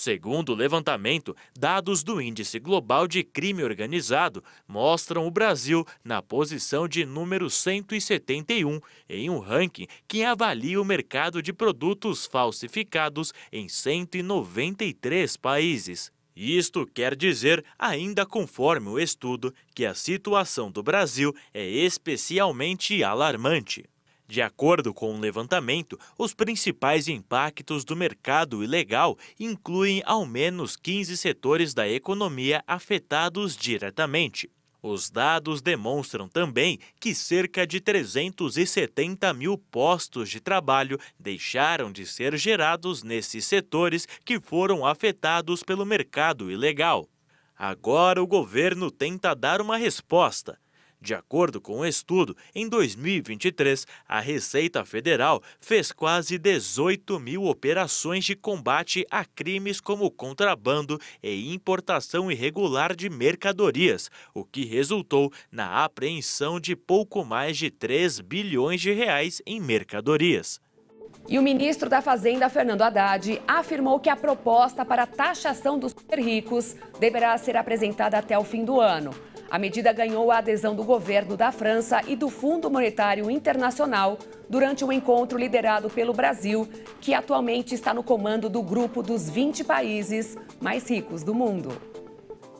Speaker 14: Segundo o levantamento, dados do Índice Global de Crime Organizado mostram o Brasil na posição de número 171 em um ranking que avalia o mercado de produtos falsificados em 193 países. Isto quer dizer, ainda conforme o estudo, que a situação do Brasil é especialmente alarmante. De acordo com o um levantamento, os principais impactos do mercado ilegal incluem ao menos 15 setores da economia afetados diretamente. Os dados demonstram também que cerca de 370 mil postos de trabalho deixaram de ser gerados nesses setores que foram afetados pelo mercado ilegal. Agora o governo tenta dar uma resposta. De acordo com o um estudo, em 2023, a Receita Federal fez quase 18 mil operações de combate a crimes como contrabando e importação irregular de mercadorias, o que resultou na apreensão de pouco mais de 3 bilhões de reais em mercadorias.
Speaker 1: E o ministro da Fazenda, Fernando Haddad, afirmou que a proposta para a taxação dos super ricos deverá ser apresentada até o fim do ano. A medida ganhou a adesão do governo da França e do Fundo Monetário Internacional durante um encontro liderado pelo Brasil, que atualmente está no comando do grupo dos 20 países mais ricos do mundo.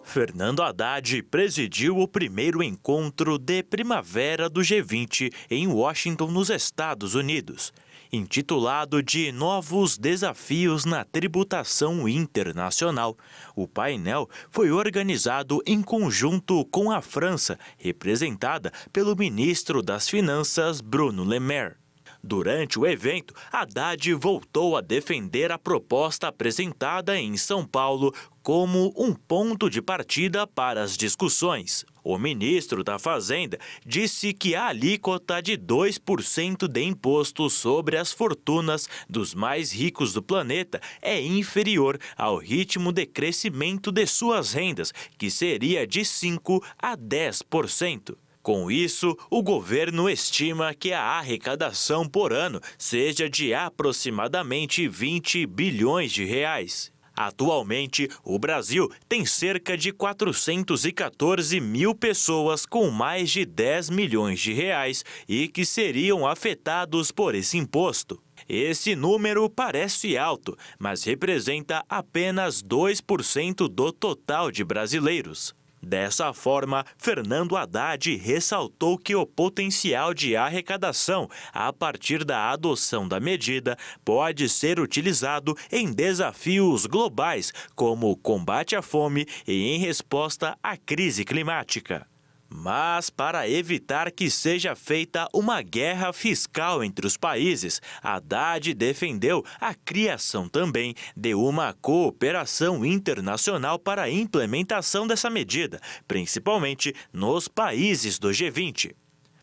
Speaker 14: Fernando Haddad presidiu o primeiro encontro de primavera do G20 em Washington, nos Estados Unidos. Intitulado de Novos Desafios na Tributação Internacional, o painel foi organizado em conjunto com a França, representada pelo ministro das Finanças, Bruno Le Maire. Durante o evento, Haddad voltou a defender a proposta apresentada em São Paulo como um ponto de partida para as discussões. O ministro da Fazenda disse que a alíquota de 2% de imposto sobre as fortunas dos mais ricos do planeta é inferior ao ritmo de crescimento de suas rendas, que seria de 5% a 10%. Com isso, o governo estima que a arrecadação por ano seja de aproximadamente 20 bilhões de reais. Atualmente, o Brasil tem cerca de 414 mil pessoas com mais de 10 milhões de reais e que seriam afetados por esse imposto. Esse número parece alto, mas representa apenas 2% do total de brasileiros. Dessa forma, Fernando Haddad ressaltou que o potencial de arrecadação a partir da adoção da medida pode ser utilizado em desafios globais, como o combate à fome e em resposta à crise climática. Mas, para evitar que seja feita uma guerra fiscal entre os países, Haddad defendeu a criação também de uma cooperação internacional para a implementação dessa medida, principalmente nos países do G20.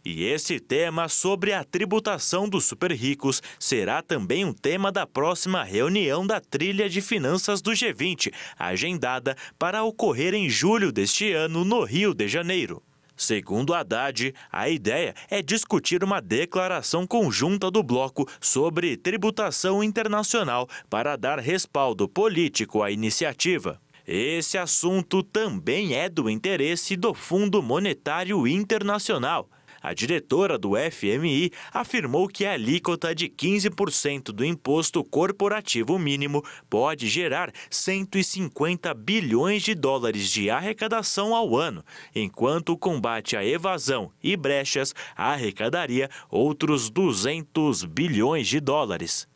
Speaker 14: E esse tema sobre a tributação dos super ricos será também um tema da próxima reunião da Trilha de Finanças do G20, agendada para ocorrer em julho deste ano no Rio de Janeiro. Segundo Haddad, a ideia é discutir uma declaração conjunta do bloco sobre tributação internacional para dar respaldo político à iniciativa. Esse assunto também é do interesse do Fundo Monetário Internacional, a diretora do FMI afirmou que a alíquota de 15% do imposto corporativo mínimo pode gerar 150 bilhões de dólares de arrecadação ao ano, enquanto o combate à evasão e brechas arrecadaria outros 200 bilhões de dólares.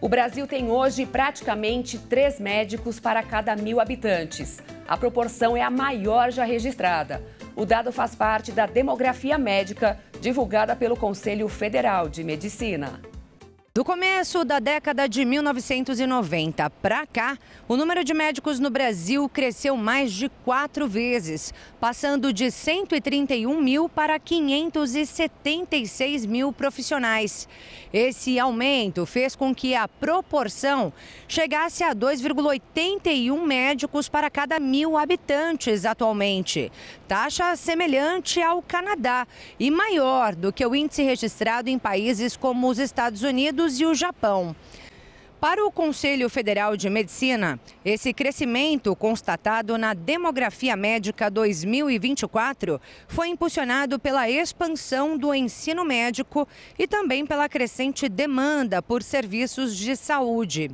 Speaker 1: O Brasil tem hoje praticamente três médicos para cada mil habitantes. A proporção é a maior já registrada. O dado faz parte da demografia médica divulgada pelo Conselho Federal de Medicina.
Speaker 3: Do começo da década de 1990 para cá, o número de médicos no Brasil cresceu mais de quatro vezes, passando de 131 mil para 576 mil profissionais. Esse aumento fez com que a proporção chegasse a 2,81 médicos para cada mil habitantes atualmente, taxa semelhante ao Canadá e maior do que o índice registrado em países como os Estados Unidos Unidos e o Japão. Para o Conselho Federal de Medicina, esse crescimento constatado na Demografia Médica 2024 foi impulsionado pela expansão do ensino médico e também pela crescente demanda por serviços de saúde.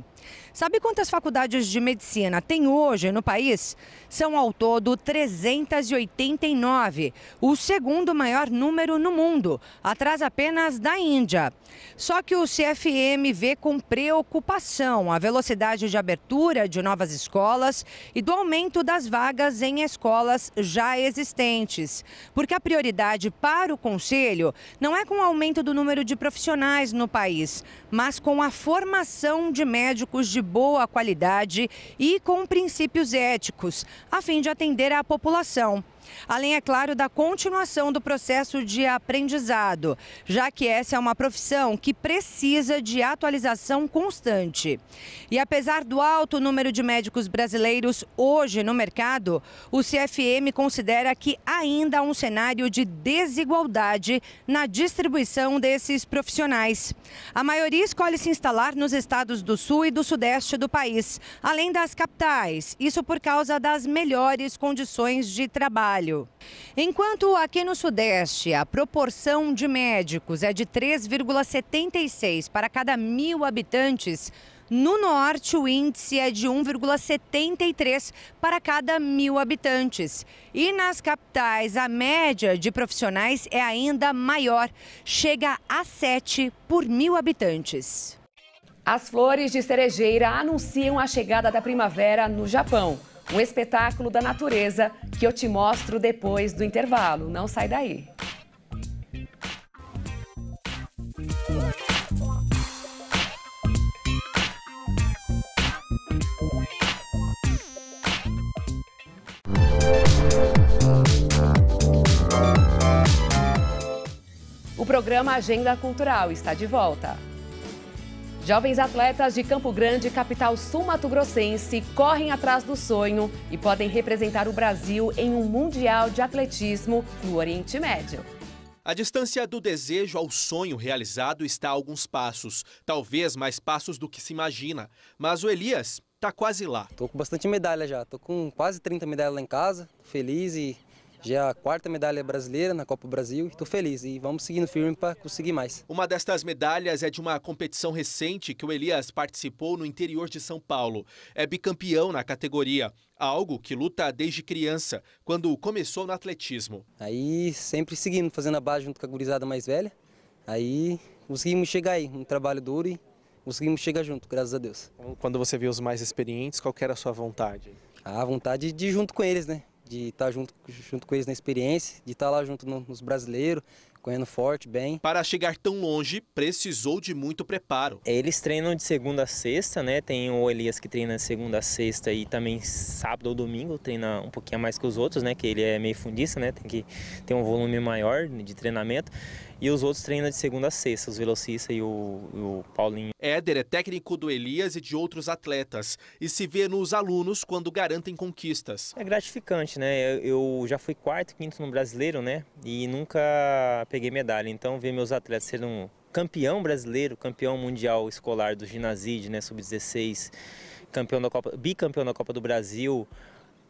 Speaker 3: Sabe quantas faculdades de medicina tem hoje no país? São ao todo 389, o segundo maior número no mundo, atrás apenas da Índia. Só que o CFM vê com preocupação a velocidade de abertura de novas escolas e do aumento das vagas em escolas já existentes, porque a prioridade para o Conselho não é com o aumento do número de profissionais no país, mas com a formação de médicos de boa qualidade e com princípios éticos, a fim de atender a população. Além, é claro, da continuação do processo de aprendizado, já que essa é uma profissão que precisa de atualização constante. E apesar do alto número de médicos brasileiros hoje no mercado, o CFM considera que ainda há um cenário de desigualdade na distribuição desses profissionais. A maioria escolhe se instalar nos estados do sul e do sudeste do país, além das capitais. Isso por causa das melhores condições de trabalho trabalho. Enquanto aqui no Sudeste a proporção de médicos é de 3,76 para cada mil habitantes, no norte, o índice é de 1,73 para cada mil habitantes. E nas capitais, a média de
Speaker 1: profissionais é ainda maior, chega a 7 por mil habitantes. As flores de cerejeira anunciam a chegada da primavera no Japão um espetáculo da natureza que eu te mostro depois do intervalo. Não sai daí. O programa Agenda Cultural está de volta. Jovens atletas de Campo Grande, capital sul-mato-grossense, correm atrás do sonho e podem representar o Brasil em um Mundial de Atletismo no Oriente Médio.
Speaker 9: A distância do desejo ao sonho realizado está a alguns passos, talvez mais passos do que se imagina. Mas o Elias está quase lá. Estou com bastante medalha já,
Speaker 6: estou com quase 30 medalhas lá em casa, feliz e já a quarta medalha brasileira na Copa Brasil. Estou feliz e vamos seguindo firme para conseguir mais.
Speaker 9: Uma destas medalhas é de uma competição recente que o Elias participou no interior de São Paulo. É bicampeão na categoria, algo que luta desde criança, quando começou no atletismo. Aí sempre
Speaker 6: seguindo, fazendo a base junto com a gurizada mais velha. Aí conseguimos chegar aí, um trabalho duro e conseguimos chegar junto, graças a Deus. Quando você vê os mais experientes, qual era a sua vontade? A vontade de ir junto com eles, né? de estar tá junto, junto com eles na experiência, de estar tá lá junto no, nos brasileiros, correndo forte, bem.
Speaker 10: Para chegar tão longe, precisou de muito preparo. Eles treinam de segunda a sexta, né? Tem o Elias que treina de segunda a sexta e também sábado ou domingo treina um pouquinho mais que os outros, né? Que ele é meio fundista, né? Tem que ter um volume maior de treinamento e os outros treinam de segunda a sexta, os velocistas e o, o Paulinho.
Speaker 9: Éder é técnico do Elias e de outros atletas e se vê nos alunos quando garantem
Speaker 10: conquistas. É gratificante, né? Eu já fui quarto, quinto no brasileiro, né? E nunca peguei medalha, então ver meus atletas sendo um campeão brasileiro, campeão mundial escolar do ginaside, né, sub-16, campeão da Copa, bicampeão da Copa do Brasil,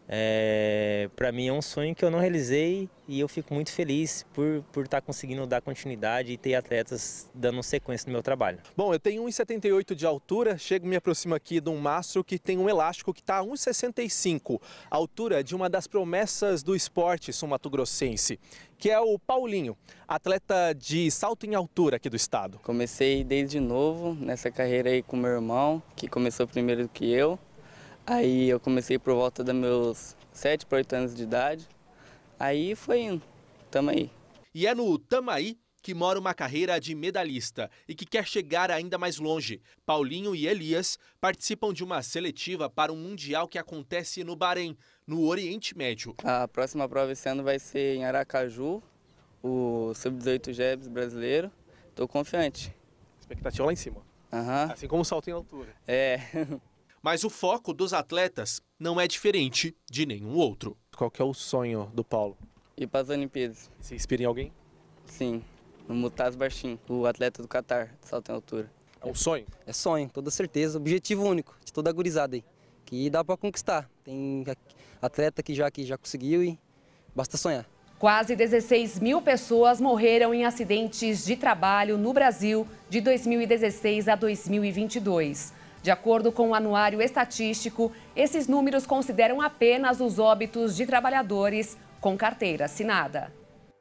Speaker 10: é, para mim é um sonho que eu não realizei e eu fico muito feliz por estar por tá conseguindo dar continuidade e ter atletas dando sequência no meu trabalho. Bom, eu tenho
Speaker 9: 1,78 de altura, chego me aproximo aqui de um mastro que tem um elástico que está a 1,65, altura de uma das promessas do esporte sumatogrossense, que é o Paulinho, atleta de salto em altura aqui do estado. Comecei desde novo nessa
Speaker 10: carreira aí com meu irmão, que começou primeiro do que eu. Aí eu comecei por volta dos meus 7 para 8 anos de idade. Aí foi indo. Tamo aí.
Speaker 9: E é no Tamaí que mora uma carreira de medalhista e que quer chegar ainda mais longe. Paulinho e Elias participam de uma seletiva para um mundial que acontece no Bahrein, no Oriente Médio.
Speaker 10: A próxima prova esse ano vai ser em Aracaju,
Speaker 9: o Sub-18 Jebs brasileiro. Estou confiante. Expectativa lá em cima. Uhum. Assim como o salto em altura. É. Mas o foco dos atletas não é diferente de nenhum outro. Qual que é o sonho do Paulo? Ir para as Olimpíadas. Se inspira em alguém? Sim, no Mutaz Baixinho, o atleta do Catar, de salto em altura. É um sonho?
Speaker 6: É sonho, toda certeza, objetivo único, de toda gurizada aí, que dá para conquistar. Tem atleta que já, que já conseguiu e basta sonhar.
Speaker 1: Quase 16 mil pessoas morreram em acidentes de trabalho no Brasil de 2016 a 2022. De acordo com o Anuário Estatístico, esses números consideram apenas os óbitos de trabalhadores com carteira assinada.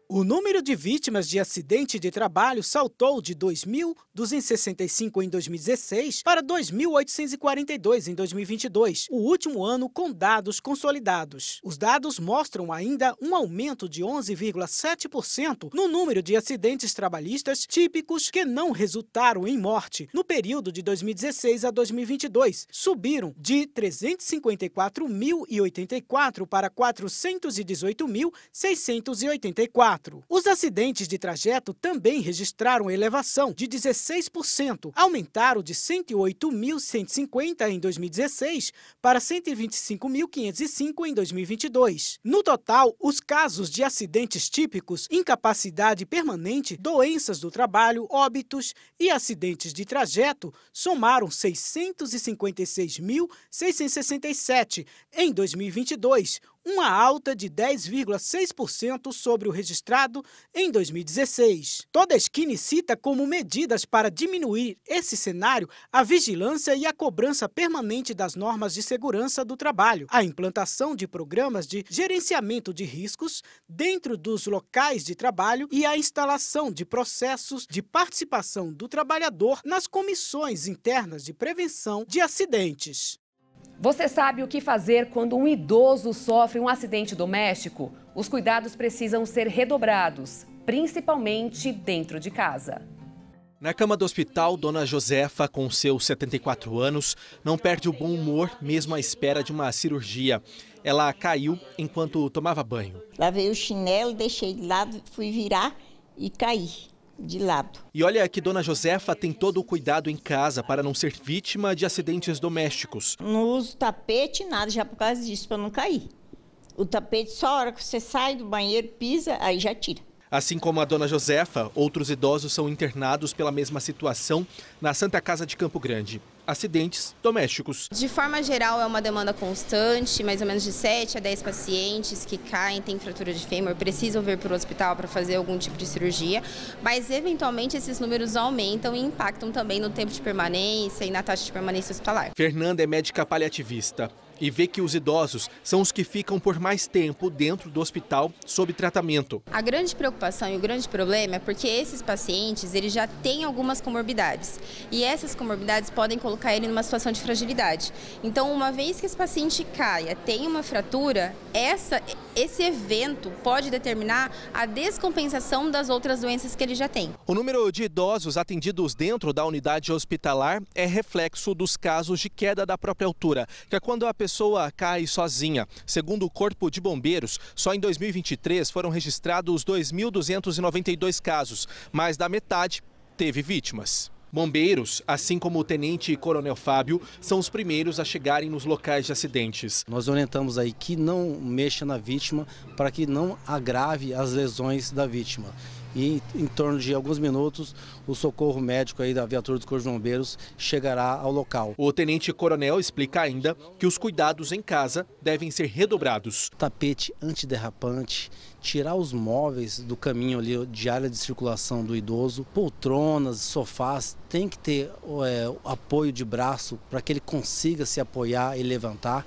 Speaker 1: O número
Speaker 16: de vítimas de acidente de trabalho saltou de 2.265 em 2016 para 2.842 em 2022, o último ano com dados consolidados. Os dados mostram ainda um aumento de 11,7% no número de acidentes trabalhistas típicos que não resultaram em morte no período de 2016 a 2022. Subiram de 354.084 para 418.684. Os acidentes de trajeto também registraram elevação de 16%, aumentaram de 108.150 em 2016 para 125.505 em 2022. No total, os casos de acidentes típicos, incapacidade permanente, doenças do trabalho, óbitos e acidentes de trajeto somaram 656.667 em 2022, uma alta de 10,6% sobre o registrado em 2016. esquina cita como medidas para diminuir esse cenário a vigilância e a cobrança permanente das normas de segurança do trabalho, a implantação de programas de gerenciamento de riscos dentro dos locais de trabalho e a instalação de processos de participação do trabalhador nas comissões
Speaker 1: internas de prevenção de acidentes. Você sabe o que fazer quando um idoso sofre um acidente doméstico? Os cuidados precisam ser redobrados, principalmente dentro de casa.
Speaker 9: Na cama do hospital, Dona Josefa, com seus 74 anos, não perde o bom humor mesmo à espera de uma cirurgia. Ela caiu enquanto tomava banho.
Speaker 11: Lavei o chinelo, deixei de lado, fui virar e caí de lado.
Speaker 9: E olha que Dona Josefa tem todo o cuidado em casa para não ser vítima de acidentes domésticos. Não uso
Speaker 11: tapete, nada, já por causa disso, para não cair. O tapete só a hora que você sai do banheiro, pisa, aí já tira.
Speaker 9: Assim como a dona Josefa, outros idosos são internados pela mesma situação na Santa Casa de Campo Grande acidentes domésticos.
Speaker 6: De forma geral, é uma demanda constante, mais ou menos de 7 a 10 pacientes que caem, têm fratura de fêmur, precisam vir para o hospital para fazer algum tipo de cirurgia, mas eventualmente esses números aumentam e impactam também no tempo de permanência e na taxa de permanência hospitalar.
Speaker 9: Fernanda é médica paliativista e vê que os idosos são os que ficam por mais tempo dentro do hospital sob tratamento.
Speaker 6: A grande preocupação e o grande problema é porque esses pacientes eles já têm algumas comorbidades e essas comorbidades podem colocar ele numa situação de fragilidade. Então, uma vez que esse paciente caia, tem uma fratura, essa, esse evento pode determinar a descompensação das outras doenças que ele já tem.
Speaker 9: O número de idosos atendidos dentro da unidade hospitalar é reflexo dos casos de queda da própria altura, que é quando a pessoa cai sozinha. Segundo o Corpo de Bombeiros, só em 2023 foram registrados 2.292 casos, mais da metade teve vítimas. Bombeiros, assim como o tenente e coronel Fábio, são os primeiros a chegarem nos locais de acidentes. Nós orientamos aí que não mexa na vítima para que não agrave as lesões da vítima e em torno de alguns minutos o socorro médico aí da viatura dos Corpos Bombeiros chegará ao local. O tenente coronel explica ainda que os cuidados em casa devem ser redobrados. Tapete antiderrapante, tirar os móveis do caminho ali de área de circulação do idoso, poltronas, sofás, tem que ter é, apoio de braço para que ele consiga se apoiar e levantar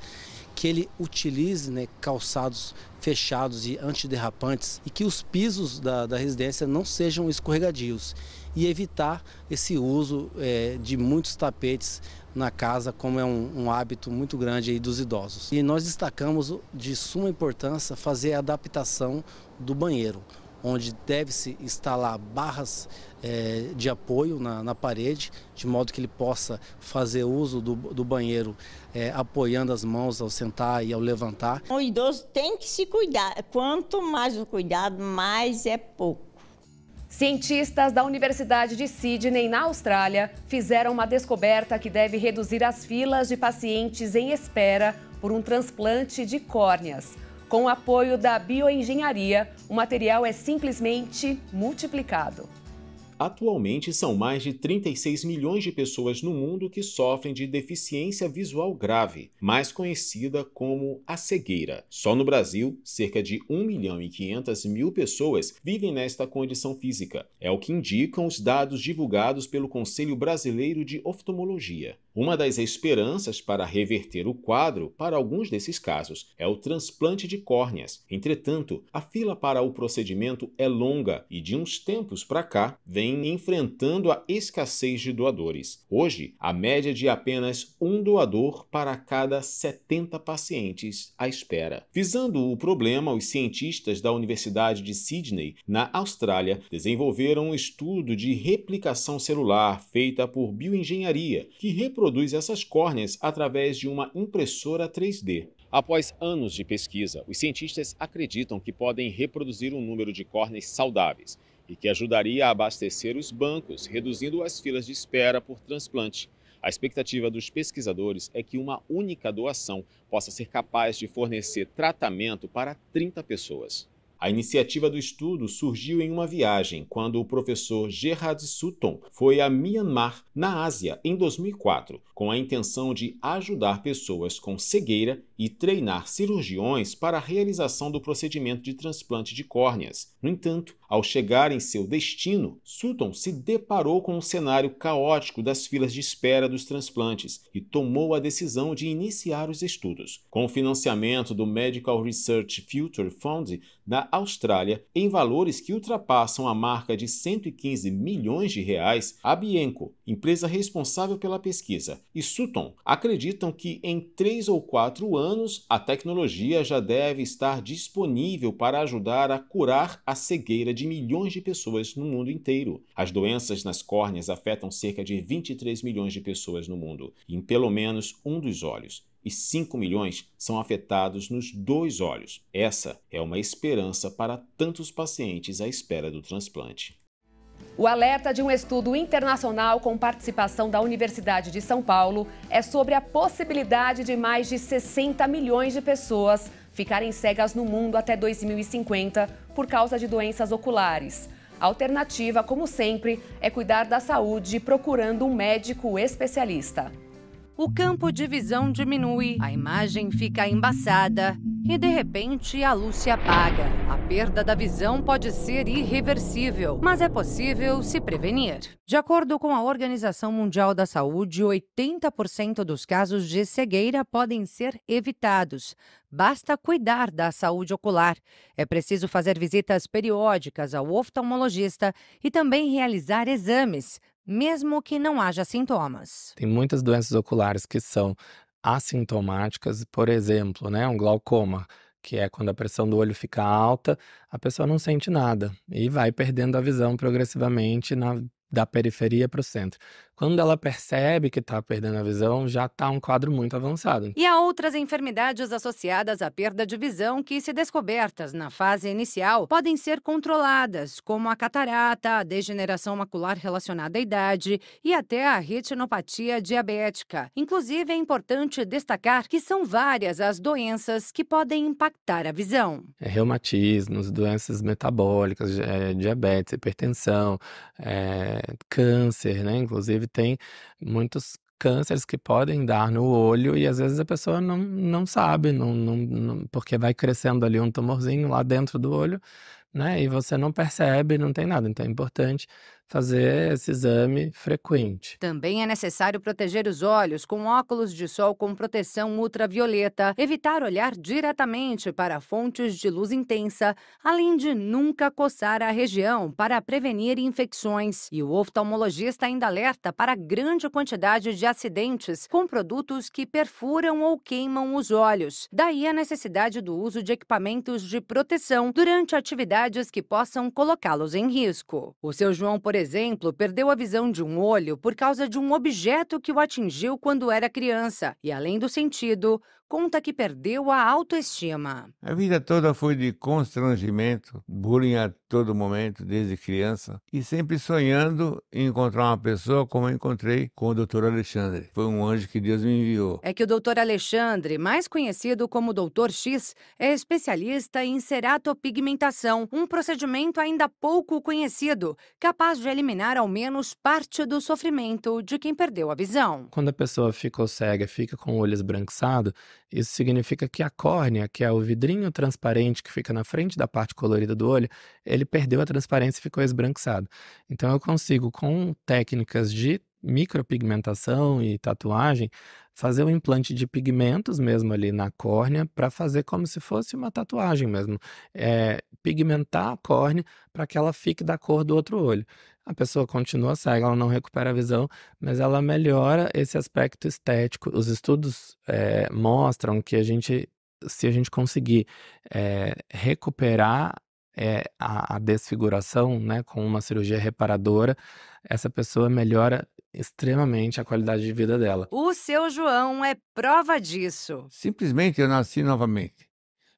Speaker 9: que ele utilize né, calçados fechados e antiderrapantes e que os pisos da, da residência não sejam escorregadios e evitar esse uso é, de muitos tapetes na casa, como é um, um hábito muito grande dos idosos. E nós destacamos de suma importância fazer a adaptação do banheiro, onde deve-se instalar barras é, de apoio na, na, parede, de modo que ele possa fazer uso do, do banheiro é, apoiando as mãos ao sentar e ao levantar.
Speaker 11: O idoso tem que se cuidar. Quanto mais o cuidado, mais é pouco.
Speaker 1: Cientistas da Universidade de Sydney, na Austrália, fizeram uma descoberta que deve reduzir as filas de pacientes em espera por um transplante de córneas. Com o apoio da bioengenharia, o material é simplesmente multiplicado.
Speaker 2: Atualmente, são mais de 36 milhões de pessoas no mundo que sofrem de deficiência visual grave, mais conhecida como a cegueira. Só no Brasil, cerca de 1 milhão e 500 mil pessoas vivem nesta condição física. É o que indicam os dados divulgados pelo Conselho Brasileiro de Oftalmologia. Uma das esperanças para reverter o quadro para alguns desses casos é o transplante de córneas. Entretanto, a fila para o procedimento é longa e de uns tempos para cá vem enfrentando a escassez de doadores. Hoje, a média de apenas um doador para cada 70 pacientes à espera. Visando o problema, os cientistas da Universidade de Sydney, na Austrália, desenvolveram um estudo de replicação celular feita por bioengenharia que reproduz reproduz essas córneas através de uma impressora 3D. Após anos de pesquisa, os cientistas acreditam que podem reproduzir um número de córneas saudáveis e que ajudaria a abastecer os bancos, reduzindo as filas de espera por transplante. A expectativa dos pesquisadores é que uma única doação possa ser capaz de fornecer tratamento para 30 pessoas. A iniciativa do estudo surgiu em uma viagem quando o professor Gerhard Sutton foi a Myanmar, na Ásia, em 2004, com a intenção de ajudar pessoas com cegueira e treinar cirurgiões para a realização do procedimento de transplante de córneas. No entanto, ao chegar em seu destino, Sutton se deparou com um cenário caótico das filas de espera dos transplantes e tomou a decisão de iniciar os estudos. Com o financiamento do Medical Research Future Fund da Austrália, em valores que ultrapassam a marca de 115 milhões de reais, a Bienco, empresa responsável pela pesquisa, e Sutton acreditam que em três ou quatro anos a tecnologia já deve estar disponível para ajudar a curar a cegueira de milhões de pessoas no mundo inteiro. As doenças nas córneas afetam cerca de 23 milhões de pessoas no mundo, em pelo menos um dos olhos e 5 milhões são afetados nos dois olhos. Essa é uma esperança para tantos pacientes à espera do transplante.
Speaker 1: O alerta de um estudo internacional com participação da Universidade de São Paulo é sobre a possibilidade de mais de 60 milhões de pessoas ficarem cegas no mundo até 2050 por causa de doenças oculares. A alternativa, como sempre, é cuidar da saúde procurando um médico especialista
Speaker 3: o campo de visão diminui, a imagem fica embaçada e de repente a luz se apaga. A perda da visão pode ser irreversível, mas é possível se prevenir. De acordo com a Organização Mundial da Saúde, 80% dos casos de cegueira podem ser evitados. Basta cuidar da saúde ocular. É preciso fazer visitas periódicas ao oftalmologista e também realizar exames, mesmo que não haja sintomas.
Speaker 10: Tem muitas doenças oculares que são assintomáticas, por exemplo, né, um glaucoma, que é quando a pressão do olho fica alta, a pessoa não sente nada e vai perdendo a visão progressivamente na, da periferia para o centro. Quando ela percebe que está perdendo a visão, já está um quadro muito avançado.
Speaker 3: E há outras enfermidades associadas à perda de visão que, se descobertas na fase inicial, podem ser controladas, como a catarata, a degeneração macular relacionada à idade e até a retinopatia diabética. Inclusive, é importante destacar que são várias as doenças que podem impactar a visão.
Speaker 10: É, reumatismos, doenças metabólicas, é, diabetes, hipertensão, é, câncer, né? Inclusive, tem muitos cânceres que podem dar no olho e às vezes a pessoa não, não sabe, não, não, não, porque vai crescendo ali um tumorzinho lá dentro do olho, né? E você não percebe, não tem nada. Então é importante fazer esse exame frequente.
Speaker 3: Também é necessário proteger os olhos com óculos de sol com proteção ultravioleta, evitar olhar diretamente para fontes de luz intensa, além de nunca coçar a região para prevenir infecções. E o oftalmologista ainda alerta para a grande quantidade de acidentes com produtos que perfuram ou queimam os olhos. Daí a necessidade do uso de equipamentos de proteção durante atividades que possam colocá-los em risco. O seu João, por exemplo, perdeu a visão de um olho por causa de um objeto que o atingiu quando era criança e, além do sentido, conta que perdeu a autoestima.
Speaker 7: A vida toda foi de constrangimento, bullying a todo momento, desde criança, e sempre sonhando em encontrar uma pessoa como eu encontrei com o Dr. Alexandre. Foi um anjo que Deus me enviou.
Speaker 3: É que o Dr. Alexandre, mais conhecido como Dr. X, é especialista em ceratopigmentação, um procedimento ainda pouco conhecido, capaz de eliminar ao menos parte do sofrimento de quem perdeu a visão.
Speaker 10: Quando a pessoa ficou cega, fica com o olho esbranquiçado, isso significa que a córnea, que é o vidrinho transparente que fica na frente da parte colorida do olho, ele perdeu a transparência e ficou esbranquiçado. Então eu consigo, com técnicas de micropigmentação e tatuagem, fazer um implante de pigmentos mesmo ali na córnea para fazer como se fosse uma tatuagem mesmo. É, pigmentar a córnea para que ela fique da cor do outro olho. A pessoa continua cega, ela não recupera a visão, mas ela melhora esse aspecto estético. Os estudos é, mostram que a gente se a gente conseguir é, recuperar é, a, a, desfiguração, né, com uma cirurgia reparadora, essa pessoa melhora extremamente a qualidade de vida dela.
Speaker 3: O seu João é prova disso.
Speaker 10: Simplesmente eu nasci novamente.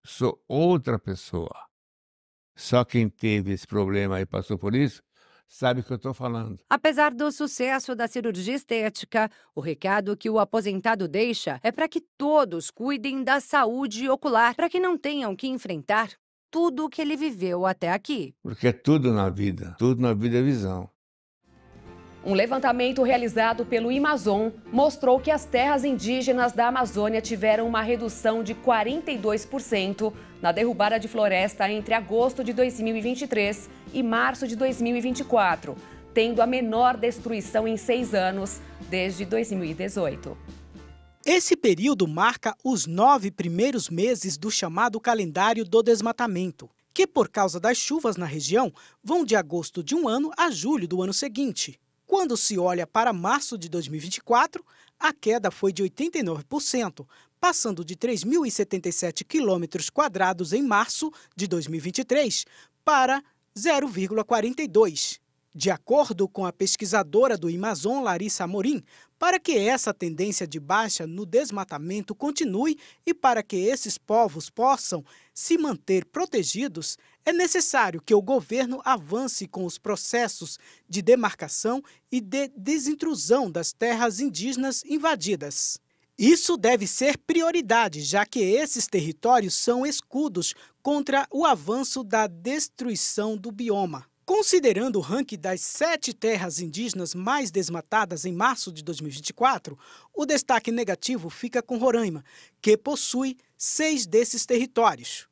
Speaker 7: Sou outra pessoa. Só quem teve esse problema e passou por isso sabe o que eu estou falando.
Speaker 3: Apesar do sucesso da cirurgia estética, o recado que o aposentado deixa é para que todos cuidem da saúde ocular, para que não tenham que enfrentar tudo o que ele viveu até aqui.
Speaker 7: Porque é tudo na vida, tudo na vida é visão.
Speaker 1: Um levantamento realizado pelo Amazon mostrou que as terras indígenas da Amazônia tiveram uma redução de 42% na derrubada de floresta entre agosto de 2023 e março de 2024, tendo a menor destruição em seis anos desde 2018.
Speaker 16: Esse período marca os nove primeiros meses do chamado calendário do desmatamento, que por causa das chuvas na região vão de agosto de um ano a julho do ano seguinte. Quando se olha para março de 2024, a queda foi de 89%, passando de 3.077 quilômetros quadrados em março de 2023 para 0,42 de acordo com a pesquisadora do Amazon, Larissa Amorim, para que essa tendência de baixa no desmatamento continue e para que esses povos possam se manter protegidos, é necessário que o governo avance com os processos de demarcação e de desintrusão das terras indígenas invadidas. Isso deve ser prioridade, já que esses territórios são escudos contra o avanço da destruição do bioma. Considerando o ranking das sete terras indígenas mais desmatadas em março de 2024, o destaque negativo fica com Roraima, que possui seis desses territórios.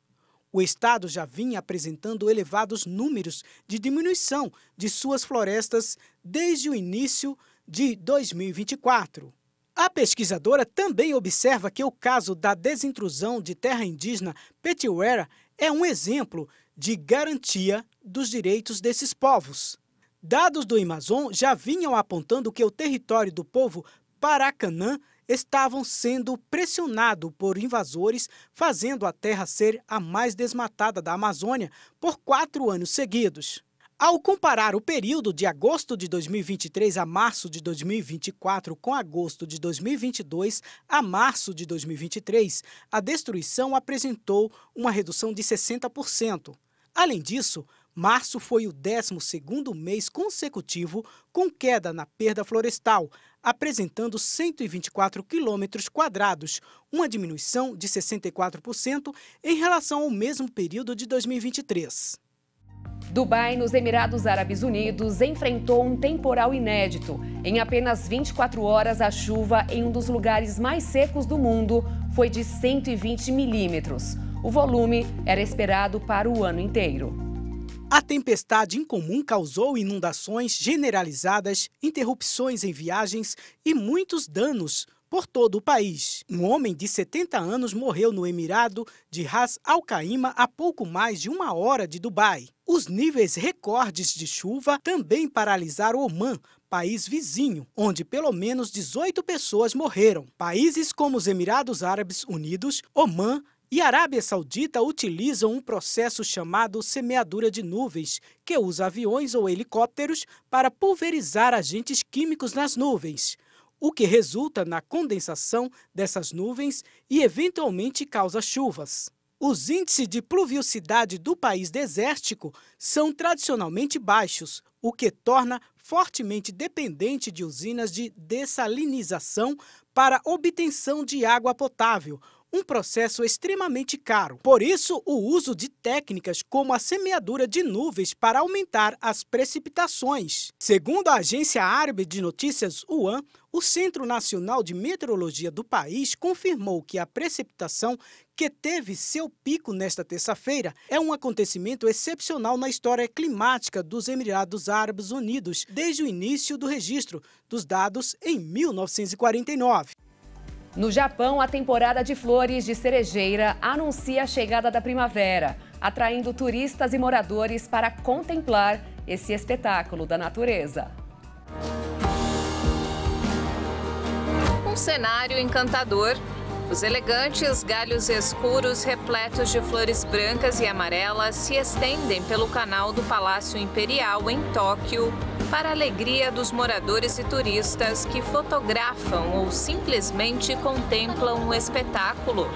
Speaker 16: O estado já vinha apresentando elevados números de diminuição de suas florestas desde o início de 2024. A pesquisadora também observa que o caso da desintrusão de terra indígena Petiwera é um exemplo de garantia dos direitos desses povos. Dados do Amazon já vinham apontando que o território do povo Paracanã estavam sendo pressionado por invasores, fazendo a terra ser a mais desmatada da Amazônia por quatro anos seguidos. Ao comparar o período de agosto de 2023 a março de 2024 com agosto de 2022 a março de 2023, a destruição apresentou uma redução de 60%. Além disso, março foi o 12º mês consecutivo com queda na perda florestal, apresentando 124 quilômetros quadrados, uma diminuição de 64% em relação ao mesmo período de 2023.
Speaker 1: Dubai, nos Emirados Árabes Unidos, enfrentou um temporal inédito. Em apenas 24 horas, a chuva em um dos lugares mais secos do mundo foi de 120 milímetros. O volume era esperado para o ano inteiro. A tempestade incomum
Speaker 16: causou inundações generalizadas, interrupções em viagens e muitos danos por todo o país. Um homem de 70 anos morreu no Emirado de Ras Al Khaimah a pouco mais de uma hora de Dubai. Os níveis recordes de chuva também paralisaram Oman, país vizinho, onde pelo menos 18 pessoas morreram. Países como os Emirados Árabes Unidos, Oman e Arábia Saudita utilizam um processo chamado semeadura de nuvens, que usa aviões ou helicópteros para pulverizar agentes químicos nas nuvens, o que resulta na condensação dessas nuvens e eventualmente causa chuvas. Os índices de pluviosidade do país desértico são tradicionalmente baixos, o que torna fortemente dependente de usinas de dessalinização para obtenção de água potável, um processo extremamente caro. Por isso, o uso de técnicas como a semeadura de nuvens para aumentar as precipitações. Segundo a agência árabe de notícias UAN, o Centro Nacional de Meteorologia do país confirmou que a precipitação que teve seu pico nesta terça-feira é um acontecimento excepcional na história climática dos Emirados Árabes Unidos desde o início do registro dos dados em 1949.
Speaker 1: No Japão, a temporada de flores de cerejeira anuncia a chegada da primavera, atraindo turistas e moradores para contemplar esse espetáculo da natureza.
Speaker 15: Um cenário encantador os elegantes galhos escuros repletos de flores brancas e amarelas se estendem pelo canal do Palácio Imperial em Tóquio, para a alegria dos moradores e turistas que fotografam ou simplesmente contemplam o espetáculo.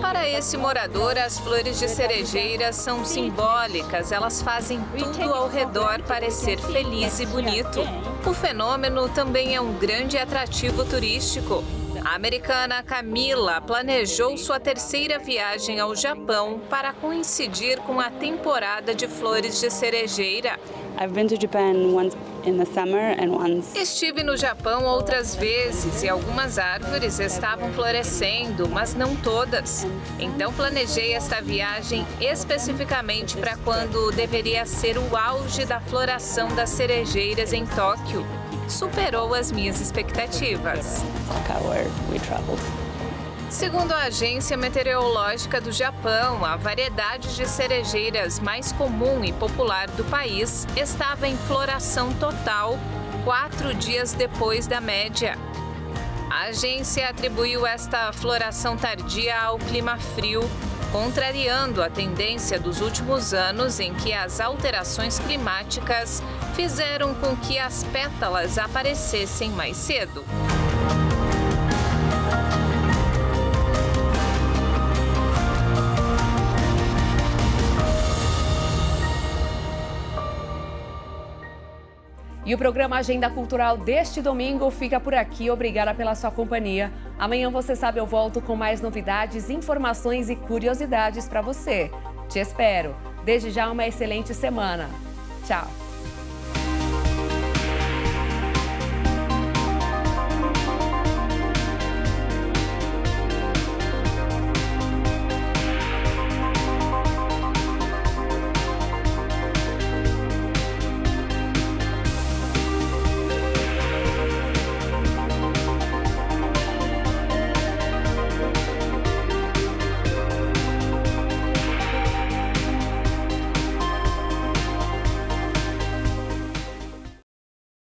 Speaker 15: Para esse morador, as flores de cerejeira são simbólicas. Elas fazem tudo ao redor parecer feliz e bonito. O fenômeno também é um grande atrativo turístico. A americana Camila planejou sua terceira viagem ao Japão para coincidir com a temporada de flores de cerejeira. I've been to Japan once Estive no Japão outras vezes e algumas árvores estavam florescendo, mas não todas. Então planejei esta viagem especificamente para quando deveria ser o auge da floração das cerejeiras em Tóquio. Superou as minhas expectativas. Segundo a Agência Meteorológica do Japão, a variedade de cerejeiras mais comum e popular do país estava em floração total quatro dias depois da média. A agência atribuiu esta floração tardia ao clima frio, contrariando a tendência dos últimos anos em que as alterações climáticas fizeram com que as pétalas aparecessem mais cedo.
Speaker 1: E o programa Agenda Cultural deste domingo fica por aqui. Obrigada pela sua companhia. Amanhã, você sabe, eu volto com mais novidades, informações e curiosidades para você. Te espero. Desde já, uma excelente semana. Tchau.